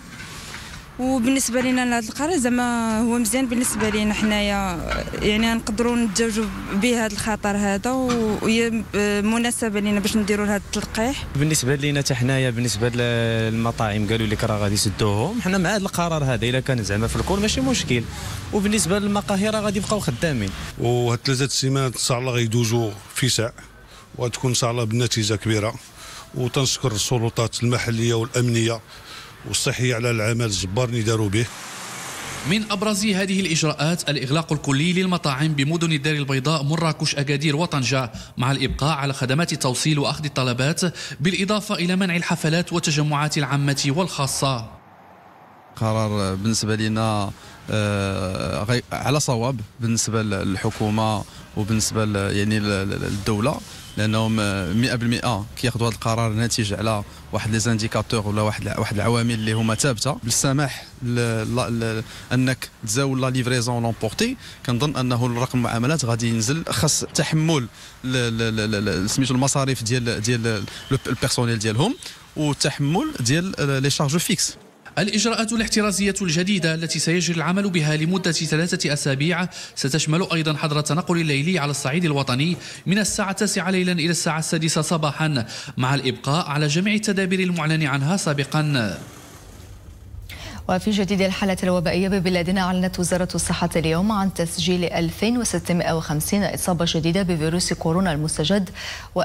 وبالنسبه لنا لهذا القرار زعما هو مزيان بالنسبه لينا حنايا يعني نقدروا نتجاوزوا به هذا الخطر هذا وهي مناسبه لينا باش نديروا هذا التلقيح بالنسبه لينا حتى حنايا بالنسبه للمطاعم قالوا لك راه غادي يسدوهم حنا مع هذا القرار هذا الا كان زعما في الكل ماشي مشكل وبالنسبه للمقاهي راه غادي يبقاو خدامين وهاد ثلاثه السيمانات ان شاء الله غيدوزوا في ساعه وتكون ان شاء الله بنتيجه كبيره وتنشكر السلطات المحليه والامنيه والصحيه على العمل الجبار اللي داروا به من ابرز هذه الاجراءات الاغلاق الكلي للمطاعم بمدن الدار البيضاء مراكش اكادير وطنجه مع الابقاء على خدمات التوصيل واخذ الطلبات بالاضافه الى منع الحفلات والتجمعات العامه والخاصه قرار بالنسبه لنا آه، على صواب بالنسبه للحكومه وبالنسبه يعني للدوله لانهم 100% كياخذوا هذا القرار ناتج على واحد لي زانديكاتور ولا واحد واحد العوامل اللي هما ثابته بالسماح انك تزاول لا ليفريزون لومبورتي كنظن انه الرقم المعاملات غادي ينزل خاص تحمل سميتو المصاريف ديال ديال البيرسونيل ديالهم والتحمل ديال لي شارج فيكس الإجراءات الاحترازية الجديدة التي سيجري العمل بها لمدة ثلاثة أسابيع ستشمل أيضا حظر التنقل الليلي على الصعيد الوطني من الساعة التاسعة ليلا إلى الساعة السادسة صباحا مع الإبقاء على جميع التدابير المعلن عنها سابقا وفي جديد الحالة الوبائية ببلادنا أعلنت وزارة الصحة اليوم عن تسجيل 2650 إصابة جديدة بفيروس كورونا المستجد و2833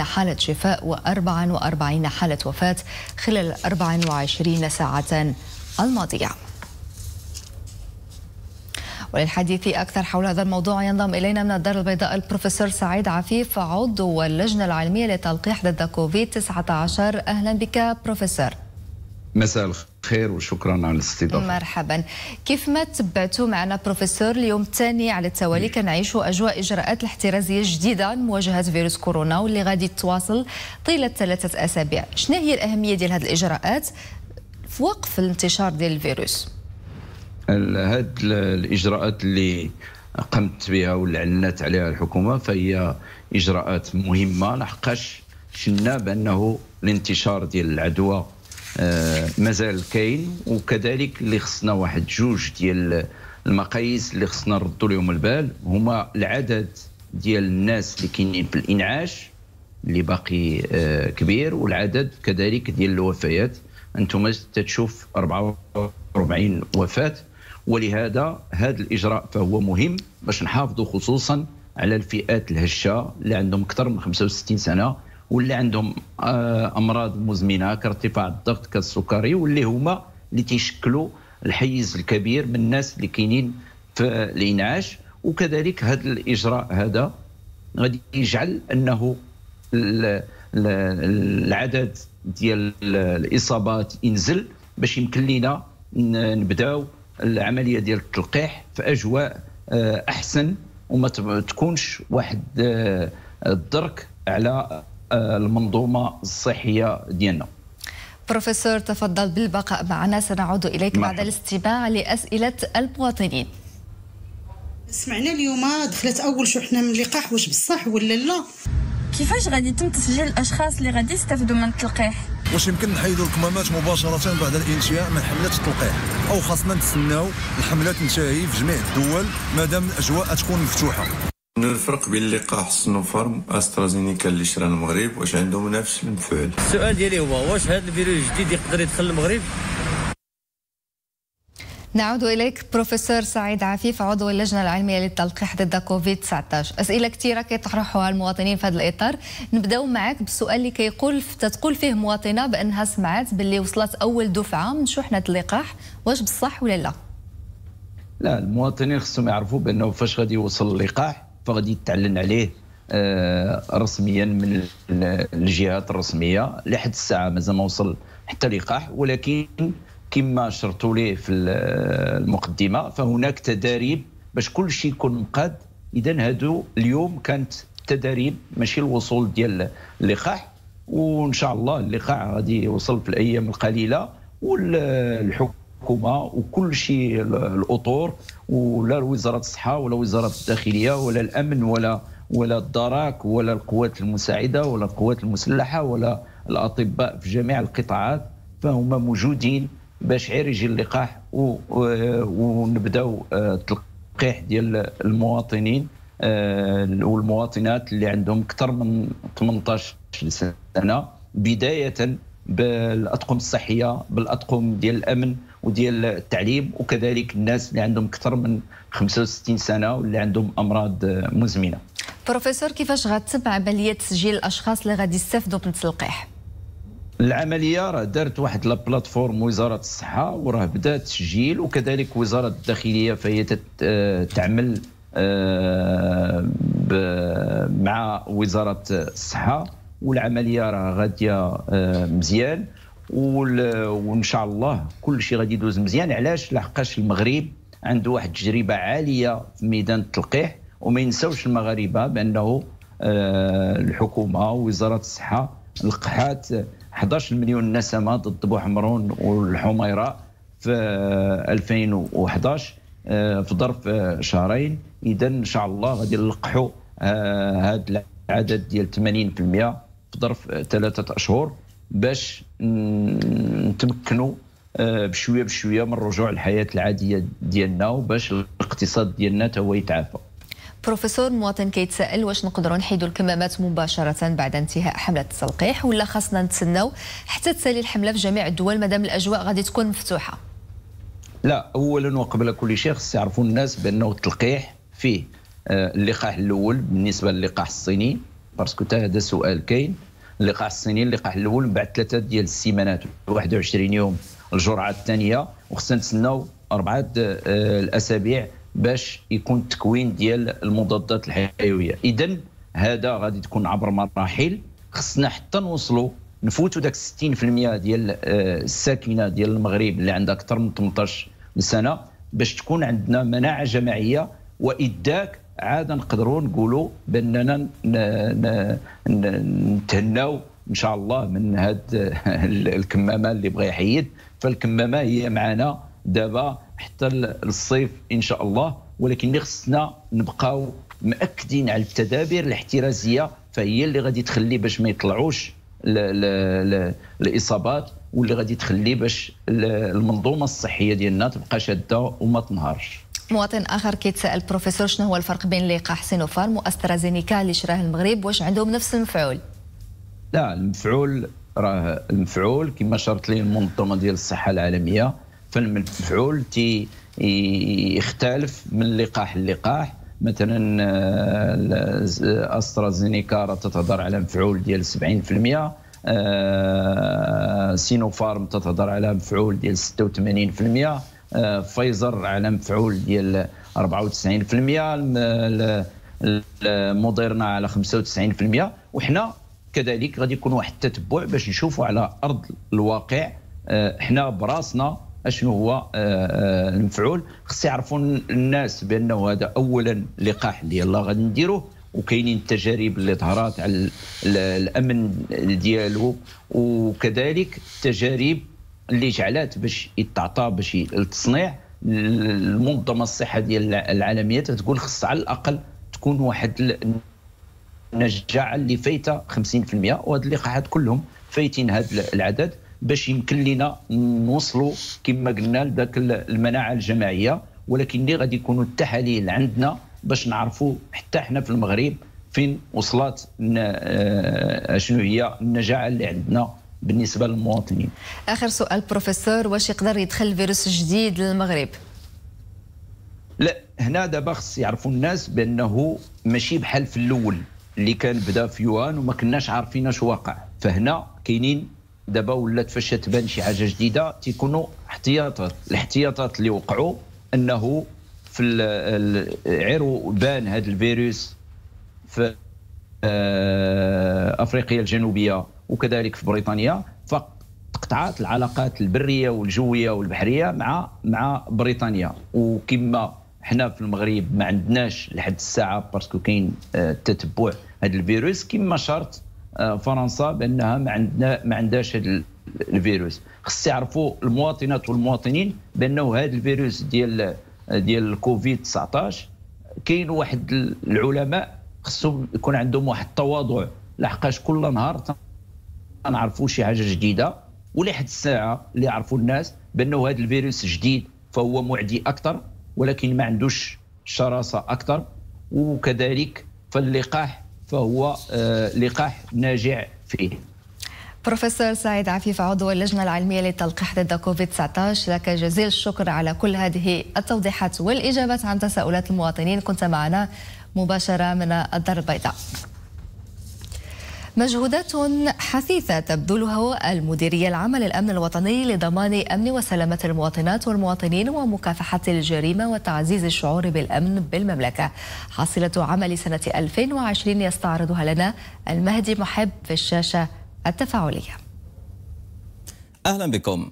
حالة شفاء و44 حالة وفاة خلال 24 ساعة الماضية وللحديث أكثر حول هذا الموضوع ينضم إلينا من الدار البيضاء البروفيسور سعيد عفيف عضو اللجنة العلمية لتلقيح ضد كوفيد 19 أهلا بك بروفيسور مساء الخير وشكرا على الاستضافه مرحبا كيف ما تبعتوا معنا بروفيسور اليوم الثاني على التوالي كنعيشوا اجواء اجراءات الاحترازيه الجديده لمواجهه فيروس كورونا واللي غادي تواصل طيله ثلاثه اسابيع شنو هي الاهميه ديال هذه الاجراءات في وقف الانتشار ديال الفيروس هاد الاجراءات اللي قمت بها واللي اعلنت عليها الحكومه فهي اجراءات مهمه لحقاش شنا بانه الانتشار ديال العدوى آه، مازال كاين وكذلك اللي خصنا واحد جوج ديال المقاييس اللي خصنا نردوا لهم البال هما العدد ديال الناس اللي كاينين في الانعاش اللي باقي آه، كبير والعدد كذلك ديال الوفيات انتم تتشوف 44 وفاه ولهذا هذا الاجراء فهو مهم باش نحافظوا خصوصا على الفئات الهشه اللي عندهم اكثر من 65 سنه واللي عندهم آه، امراض مزمنه كارتفاع الضغط كالسكري واللي هما اللي تيشكلوا الحيز الكبير من الناس اللي كاينين في الانعاش وكذلك هذا الاجراء هذا غادي يجعل انه العدد ديال الاصابات ينزل باش يمكن لينا نبداو العمليه ديال التلقيح في اجواء آه، احسن وما تكونش واحد آه، الدرك على المنظومه الصحيه ديالنا بروفيسور تفضل بالبقاء معنا سنعود اليك بعد الاستماع لاسئله المواطنين سمعنا اليوم دخلت اول شحنه من اللقاح واش بصح ولا لا كيفاش غادي يتم تسجيل الاشخاص اللي غادي يستافدوا من التلقيح واش يمكن نحيدوا الكمامات مباشره بعد الانشاء من حمله التلقيح او خاصنا نتسناو الحمله تنتهي في جميع الدول ما دام الاجواء تكون مفتوحه نفرق بين لقاح سنوفارم استرازينيكا اللي شرا المغرب واش عندهم نفس المفعول السؤال ديالي هو واش هذا الفيروس الجديد يقدر يدخل المغرب نعود إليك بروفيسور سعيد عفيف عضو اللجنة العلمية للتلقيح ضد كوفيد 19 أسئلة كثيرة كيطرحوها المواطنين في هذا الإطار نبداو معك بالسؤال اللي كيقول تتقول فيه مواطنة بأنها سمعت باللي وصلت أول دفعة من شحنة اللقاح واش بصح ولا لا؟ لا المواطنين خصهم يعرفوا بأنه فاش غادي يوصل اللقاح فغادي يتعلن عليه آه، رسميا من الجهات الرسميه لحد الساعه مازال ما وصل حتى اللقاح ولكن كما شرطوا ليه في المقدمه فهناك تداريب باش كل شيء يكون مقاد اذا هادو اليوم كانت تداريب ماشي الوصول ديال اللقاح وان شاء الله اللقاح غادي يوصل في الايام القليله والحكم الحكومه وكل شيء الاطور ولا وزاره الصحه ولا وزاره الداخليه ولا الامن ولا ولا الدراك ولا القوات المساعده ولا القوات المسلحه ولا الاطباء في جميع القطاعات فهما موجودين باش غير يجي اللقاح ونبداو التلقيح آه، ديال المواطنين آه، والمواطنات اللي عندهم اكثر من 18 سنه بدايه بالاطقم الصحيه بالاطقم ديال الامن وديال التعليم وكذلك الناس اللي عندهم اكثر من 65 سنه واللي عندهم امراض مزمنه بروفيسور كيفاش غتتبع عمليه تسجيل الاشخاص اللي غادي يستافدوا من التلقيح العمليه راه دارت واحد لا بلاتفورم وزاره الصحه وراه بدا تسجيل وكذلك وزاره الداخليه فهي آه، تعمل آه، مع وزاره الصحه والعمليه راه غاديه آه، مزيان وان شاء الله كل شيء غادي يدوز مزيان علاش لحقاش المغرب عنده واحد التجربه عاليه في ميدان التلقيح وما ينساوش المغاربه بانه آه، الحكومه ووزاره الصحه لقحات 11 مليون نسمه ضد بوحمرون والحميره في 2011 آه، آه، في ظرف شهرين اذا ان شاء الله غادي نلقحوا هذا العدد ديال 80% في ظرف ثلاثه اشهر باش نتمكنوا آه، بشويه بشويه من الرجوع للحياه العاديه ديالنا وباش الاقتصاد ديالنا هو يتعافى بروفيسور مواطن كيتسائل واش نقدروا نحيدوا الكمامات مباشره بعد انتهاء حمله التلقيح ولا خاصنا نتسناو حتى تسالي الحمله في جميع الدول مادام الاجواء غادي تكون مفتوحه لا اولا وقبل كل شيء خص يعرفوا الناس بانه التلقيح فيه آه، اللقاح الاول بالنسبه للقاح الصيني باسكو حتى هذا سؤال كاين اللقاح الصيني اللقاح الاول من بعد ثلاثه ديال السيمانات 21 يوم الجرعه الثانيه وخصنا نتسناو اربعه آه، الاسابيع باش يكون التكوين ديال المضادات الحيويه اذا هذا غادي تكون عبر مراحل خصنا حتى نوصلوا نفوتوا داك 60% ديال آه، الساكنه ديال المغرب اللي عندها اكثر من 18 سنه باش تكون عندنا مناعه جماعيه واداك عاد نقدروا نقولوا باننا نتهناو ان شاء الله من هاد الكمامه اللي بغى يحيد فالكمامه هي معنا دابا حتى الصيف ان شاء الله ولكن اللي خصنا نبقاو مأكدين على التدابير الاحترازيه فهي اللي غادي تخلي باش ما يطلعوش لـ لـ لـ الاصابات واللي غادي تخلي باش المنظومه الصحيه ديالنا تبقى شاده وما تنهارش مواطن اخر كيتسال بروفيسور شنو هو الفرق بين لقاح سينوفارم واسترازينيكا اللي شراه المغرب واش عندهم نفس المفعول لا المفعول راه المفعول كما شرط لي المنظمه ديال الصحه العالميه فالمفعول تي يختلف من لقاح للقاح مثلا آه، استرازينيكا راه تتهضر على مفعول ديال 70% آه، سينوفارم تتهضر على مفعول ديال 86% آه، فايزر على مفعول ديال 94% الموديرنا على 95% وحنا كذلك غادي يكون واحد التتبع باش نشوفوا على ارض الواقع آه، حنا براسنا اشنو هو آه، المفعول خص يعرفوا الناس بانه هذا اولا لقاح اللي يلا غادي نديروه وكاينين التجارب اللي ظهرات على الامن ديالو وكذلك التجارب اللي جعلات باش يتعطى باش التصنيع المنظمه الصحه ديال العالميه تقول خص على الاقل تكون واحد النجاعه اللي فايته 50% وهاد اللقاحات كلهم فايتين هذا العدد باش يمكن لنا نوصلوا كما قلنا لذاك المناعه الجماعيه ولكن اللي غادي يكونوا التحاليل عندنا باش نعرفوا حتى احنا في المغرب فين وصلت آه، شنو هي النجاعه اللي عندنا بالنسبه للمواطنين اخر سؤال بروفيسور واش يقدر يدخل فيروس جديد للمغرب لا هنا دابا خص يعرفوا الناس بانه ماشي بحال في الاول اللي كان بدا في يوان وما كناش عارفين اش واقع فهنا كاينين دابا ولات فاش تبان شي حاجه جديده تيكونوا احتياطات الاحتياطات اللي وقعوا انه في عيرو بان هذا الفيروس في آه، افريقيا الجنوبيه وكذلك في بريطانيا فقطعت العلاقات البريه والجويه والبحريه مع مع بريطانيا وكما حنا في المغرب ما عندناش لحد الساعه باسكو كاين آه، تتبع هذا الفيروس كما شرط آه، فرنسا بانها ما عندنا ما عندهاش هذا الفيروس خص يعرفوا المواطنات والمواطنين بانه هذا الفيروس ديال آه، ديال الكوفيد 19 كاين واحد العلماء خصهم يكون عندهم واحد التواضع لحقاش كل نهار ما شي حاجه جديده ولحد الساعه اللي عرفوا الناس بانه هذا الفيروس جديد فهو معدي اكثر ولكن ما عندوش شراسه اكثر وكذلك فاللقاح فهو آه، لقاح ناجع فيه بروفيسور سعيد عفيف عضو اللجنة العلمية للتلقيح ضد كوفيد 19 لك جزيل الشكر على كل هذه التوضيحات والإجابات عن تساؤلات المواطنين كنت معنا مباشرة من الدار البيضاء مجهودات حثيثة تبذلها المديرية العامة للأمن الوطني لضمان أمن وسلامة المواطنات والمواطنين ومكافحة الجريمة وتعزيز الشعور بالأمن بالمملكة حاصلة عمل سنة 2020 يستعرضها لنا المهدي محب في الشاشة التفاعلية أهلا بكم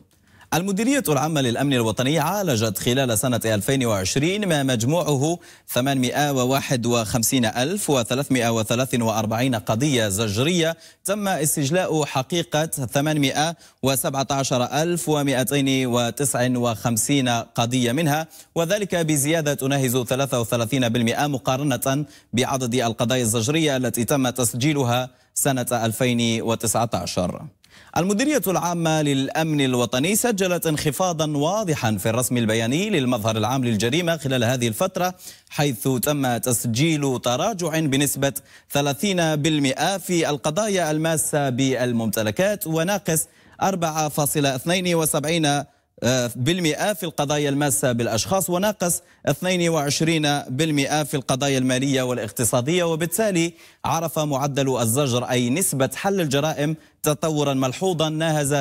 المديرية العامة للأمن الوطني عالجت خلال سنة 2020 ما مجموعه 851343 قضية زجرية تم استجلاء حقيقة 817259 قضية منها وذلك بزيادة تناهز 33% مقارنة بعدد القضايا الزجرية التي تم تسجيلها سنة 2019 المديرية العامة للأمن الوطني سجلت انخفاضا واضحا في الرسم البياني للمظهر العام للجريمة خلال هذه الفترة حيث تم تسجيل تراجع بنسبة 30% في القضايا الماسة بالممتلكات وناقص 4.72 بالمئة في القضايا الماسة بالأشخاص وناقص 22% في القضايا المالية والاقتصادية وبالتالي عرف معدل الزجر أي نسبة حل الجرائم تطورا ملحوظا ناهز 96%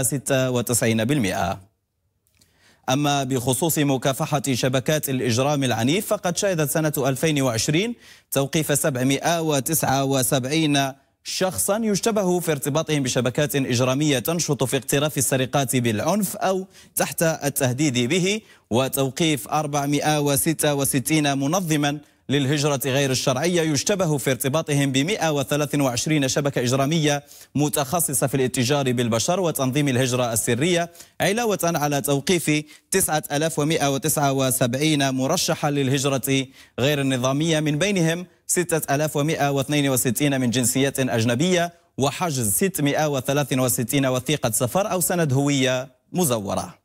أما بخصوص مكافحة شبكات الإجرام العنيف فقد شهدت سنة 2020 توقيف 779 شخصا يشتبه في ارتباطهم بشبكات إجرامية تنشط في اقتراف السرقات بالعنف أو تحت التهديد به وتوقيف 466 منظما للهجرة غير الشرعية يشتبه في ارتباطهم ب 123 شبكة إجرامية متخصصة في الاتجار بالبشر وتنظيم الهجرة السرية علاوة على توقيف 9179 مرشحا للهجرة غير النظامية من بينهم 6162 من جنسيات أجنبية وحجز 663 وثيقة سفر أو سند هوية مزورة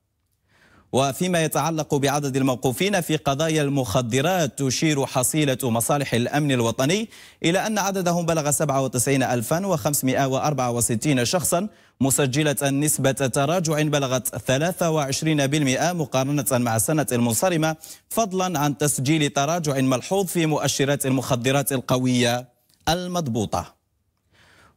وفيما يتعلق بعدد الموقوفين في قضايا المخدرات تشير حصيلة مصالح الأمن الوطني إلى أن عددهم بلغ 97564 شخصا مسجلة نسبة تراجع بلغت 23% مقارنة مع السنة المنصرمة فضلا عن تسجيل تراجع ملحوظ في مؤشرات المخدرات القوية المضبوطة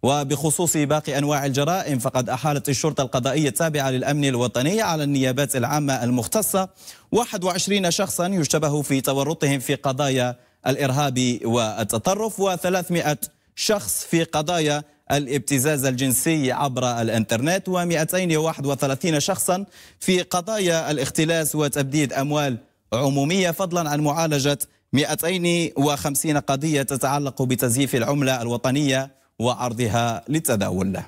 وبخصوص باقي أنواع الجرائم فقد أحالت الشرطة القضائية التابعة للأمن الوطني على النيابات العامة المختصة 21 شخصا يشتبه في تورطهم في قضايا الإرهاب والتطرف و300 شخص في قضايا الابتزاز الجنسي عبر الانترنت و231 شخصا في قضايا الاختلاس وتبديد أموال عمومية فضلا عن معالجة 250 قضية تتعلق بتزييف العملة الوطنية وعرضها للتداول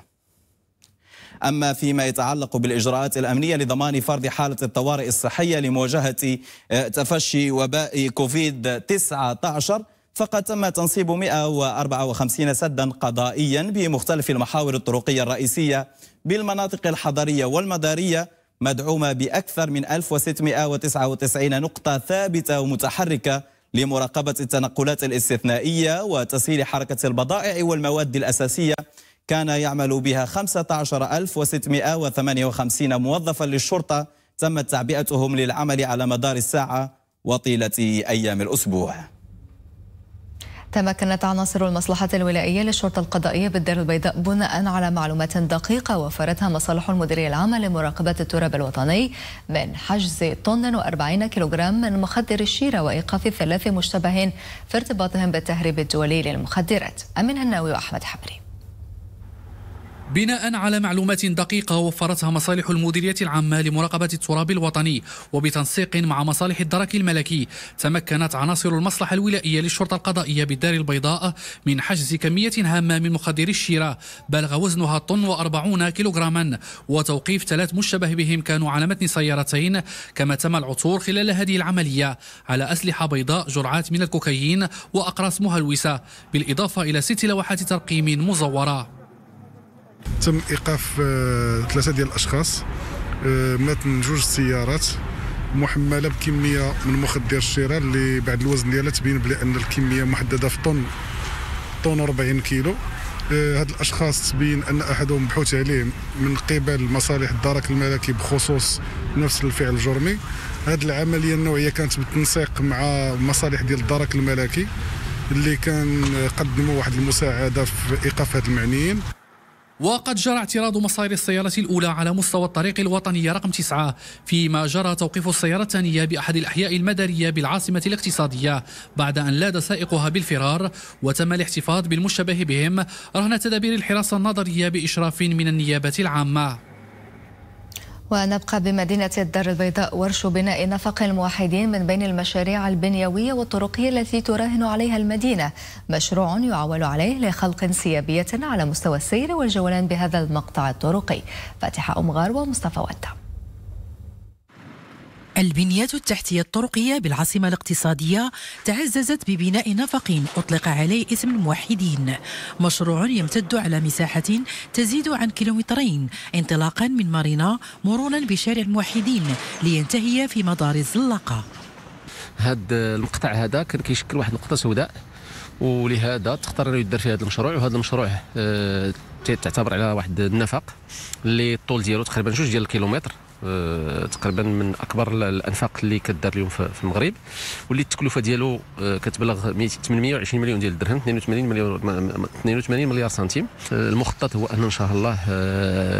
أما فيما يتعلق بالإجراءات الأمنية لضمان فرض حالة الطوارئ الصحية لمواجهة آه، تفشي وباء كوفيد 19 فقد تم تنصيب 154 سدا قضائيا بمختلف المحاور الطرقية الرئيسية بالمناطق الحضرية والمدارية مدعومة بأكثر من 1699 نقطة ثابتة ومتحركة لمراقبة التنقلات الاستثنائية وتسهيل حركة البضائع والمواد الأساسية كان يعمل بها 15658 موظفا للشرطة تم تعبئتهم للعمل على مدار الساعة وطيلة أيام الأسبوع تمكنت عناصر المصلحة الولائية للشرطة القضائية بالدار البيضاء بناء على معلومات دقيقة وفرتها مصالح المديرية العامة لمراقبة التراب الوطني من حجز طن و40 كيلوغرام من مخدر الشيرة وإيقاف ثلاث مشتبهين في ارتباطهم بالتهريب الدولي للمخدرات أمين هناوي وأحمد حمري بناء على معلومات دقيقة وفرتها مصالح المديرية العامة لمراقبة التراب الوطني وبتنسيق مع مصالح الدرك الملكي تمكنت عناصر المصلحة الولائية للشرطة القضائية بالدار البيضاء من حجز كمية هامة من مخدر الشيرة بلغ وزنها طن وأربعون كيلوغراما وتوقيف ثلاث مشتبه بهم كانوا على متن سيارتين كما تم العثور خلال هذه العملية على أسلحة بيضاء جرعات من الكوكايين وأقراص مهلوسة بالإضافة إلى ست لوحات ترقيم مزورة تم ايقاف آه، ثلاثه ديال الاشخاص آه، ماتن جوج سيارات محمله بكميه من مخدر الشيره اللي بعد الوزن ديالها تبين بلي ان الكميه محدده في طن طن 40 كيلو آه، هاد الاشخاص تبين ان احدهم مبحوث عليه من قبل مصالح الدرك الملكي بخصوص نفس الفعل الجرمي هاد العمليه النوعيه كانت بالتنسيق مع مصالح ديال الدرك الملكي اللي كان قدموا واحد المساعده في ايقاف هاد المعنيين وقد جرى اعتراض مصاري السيارة الأولى على مستوى الطريق الوطني رقم 9 فيما جرى توقيف السيارة الثانية بأحد الأحياء المدارية بالعاصمة الاقتصادية بعد أن لاد سائقها بالفرار وتم الاحتفاظ بالمشتبه بهم رهن تدابير الحراسة النظرية بإشراف من النيابة العامة ونبقى بمدينة الدار البيضاء ورش بناء نفق الموحدين من بين المشاريع البنيوية والطرقية التي تراهن عليها المدينة مشروع يعول عليه لخلق انسيابية على مستوى السير والجولان بهذا المقطع الطرقي فاتحة أمغار ومصطفى وتا البنية التحتية الطرقية بالعاصمة الاقتصادية تعززت ببناء نفق أطلق عليه اسم الموحدين مشروع يمتد على مساحة تزيد عن كيلومترين انطلاقا من مارينا مرونا بشارع الموحدين لينتهي في مدار الزلاقة هذا المقطع هذا كان كيشكل واحد نقطة سوداء ولهذا تختار انه يدار في هذا المشروع وهذا المشروع آه، تعتبر على واحد النفق اللي الطول ديالو تقريبا جوج ديال الكيلومتر آه، تقريبا من اكبر الانفاق اللي كدار اليوم في المغرب واللي التكلفه ديالو آه، كتبلغ 820 مليون ديال الدرهم 82 مليون 82 مليار سنتيم آه، المخطط هو ان ان شاء الله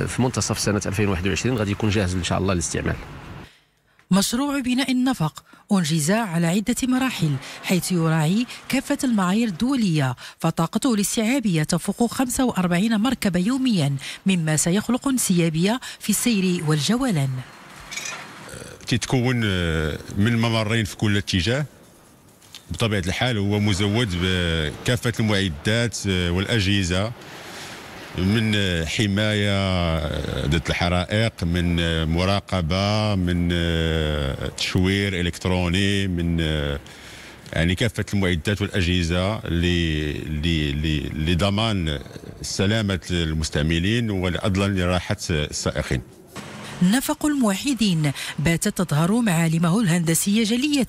في منتصف سنه 2021 غادي يكون جاهز ان شاء الله للاستعمال مشروع بناء النفق أنجز على عدة مراحل حيث يراعي كافة المعايير الدولية فطاقته الاستيعابية تفوق 45 مركبة يوميا مما سيخلق انسيابية في السير والجولان تتكون آه، من ممرين في كل اتجاه بطبيعة الحال هو مزود بكافة المعدات آه، والأجهزة من آه، حمايه ضد آه، الحرائق من آه، مراقبه من تشوير الكتروني من يعني كافه المعدات والاجهزه لضمان سلامه المستعملين وايضا لراحه السائقين نفق الموحدين باتت تظهر معالمه الهندسية جلية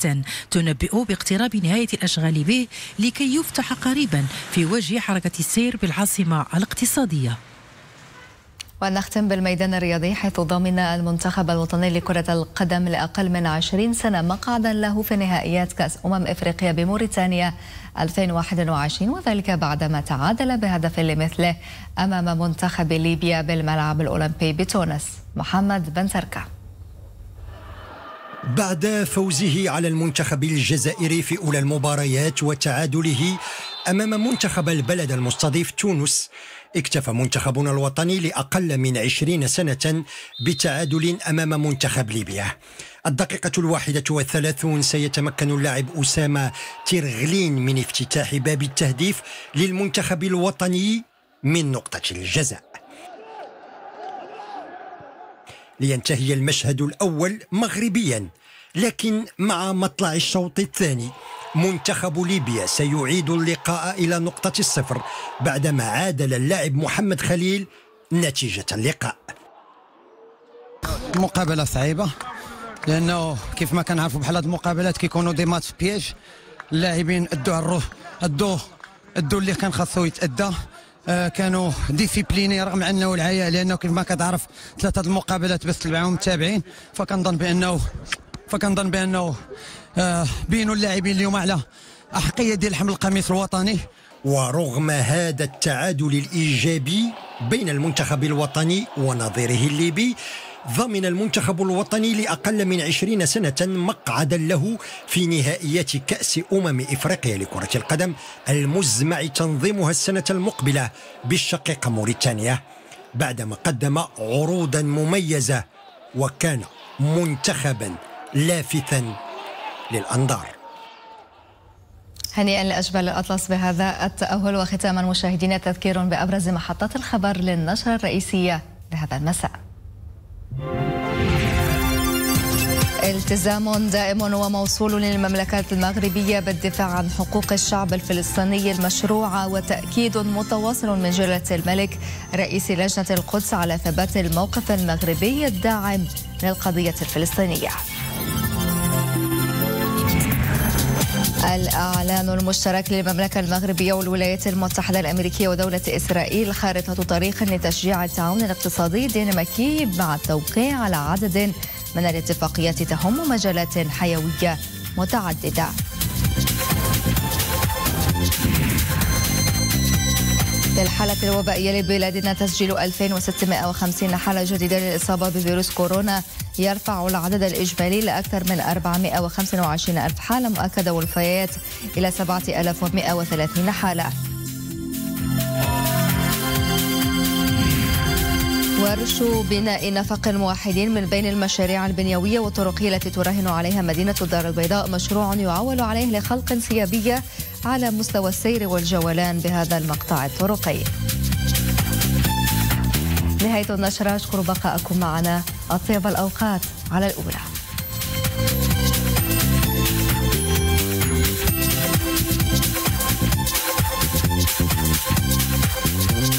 تنبئ باقتراب نهاية الأشغال به لكي يفتح قريبا في وجه حركة السير بالعاصمة الاقتصادية ونختم بالميدان الرياضي حيث ضمن المنتخب الوطني لكرة القدم لأقل من 20 سنة مقعدا له في نهائيات كأس أمم إفريقيا بموريتانيا 2021 وذلك بعدما تعادل بهدف لمثله أمام منتخب ليبيا بالملعب الأولمبي بتونس محمد بن سركة بعد فوزه على المنتخب الجزائري في أولى المباريات وتعادله أمام منتخب البلد المستضيف تونس اكتفى منتخبنا الوطني لأقل من عشرين سنة بتعادل أمام منتخب ليبيا الدقيقة الواحدة والثلاثون سيتمكن اللاعب أسامة تيرغلين من افتتاح باب التهديف للمنتخب الوطني من نقطة الجزاء لينتهي المشهد الأول مغربيا لكن مع مطلع الشوط الثاني منتخب ليبيا سيعيد اللقاء إلى نقطة الصفر بعدما عادل اللاعب محمد خليل نتيجة اللقاء مقابلة صعيبة لأنه كيف ما كنعرفوا بحال هاد المقابلات كيكونوا دي ماتش بياج اللاعبين ادوا الروح ادوا ادوا اللي كان خاصو يتأدى آه، كانوا ديسيبليني رغم انه العياء لانه كيف ما كتعرف ثلاثه المقابلات بس تبعهم متابعين فكنظن بانه فكنظن بانه آه، بين اللاعبين اليوم على احقيه ديال حمل القميص الوطني ورغم هذا التعادل الايجابي بين المنتخب الوطني ونظيره الليبي ضمن المنتخب الوطني لأقل من عشرين سنة مقعدا له في نهائيات كأس أمم إفريقيا لكرة القدم المزمع تنظيمها السنة المقبلة بالشقيقة موريتانيا بعدما قدم عروضا مميزة وكان منتخبا لافتا للأنظار هنيئا لأجبل الأطلس بهذا التأهل وختاما مشاهدينا تذكير بأبرز محطات الخبر للنشرة الرئيسية لهذا المساء التزام دائم وموصول للمملكة المغربية بالدفاع عن حقوق الشعب الفلسطيني المشروعة وتأكيد متواصل من جلالة الملك رئيس لجنة القدس على ثبات الموقف المغربي الداعم للقضية الفلسطينية الإعلان المشترك للمملكة المغربية والولايات المتحدة الأمريكية ودولة إسرائيل خارطة طريق لتشجيع التعاون الاقتصادي الدنماركي مع التوقيع على عدد من الاتفاقيات تهم مجالات حيوية متعددة في الحالة الوبائية لبلادنا تسجل 2650 حالة جديدة للإصابة بفيروس كورونا يرفع العدد الإجمالي لأكثر من 425 ألف حالة مؤكدة والفيات إلى 7130 حالة ورش بناء نفق واحد من بين المشاريع البنيوية والطرقية التي تراهن عليها مدينة الدار البيضاء مشروع يعول عليه لخلق انسيابية على مستوى السير والجولان بهذا المقطع الطرقي نهاية النشرة أشكر بقاءكم معنا أطيب الأوقات على الأولى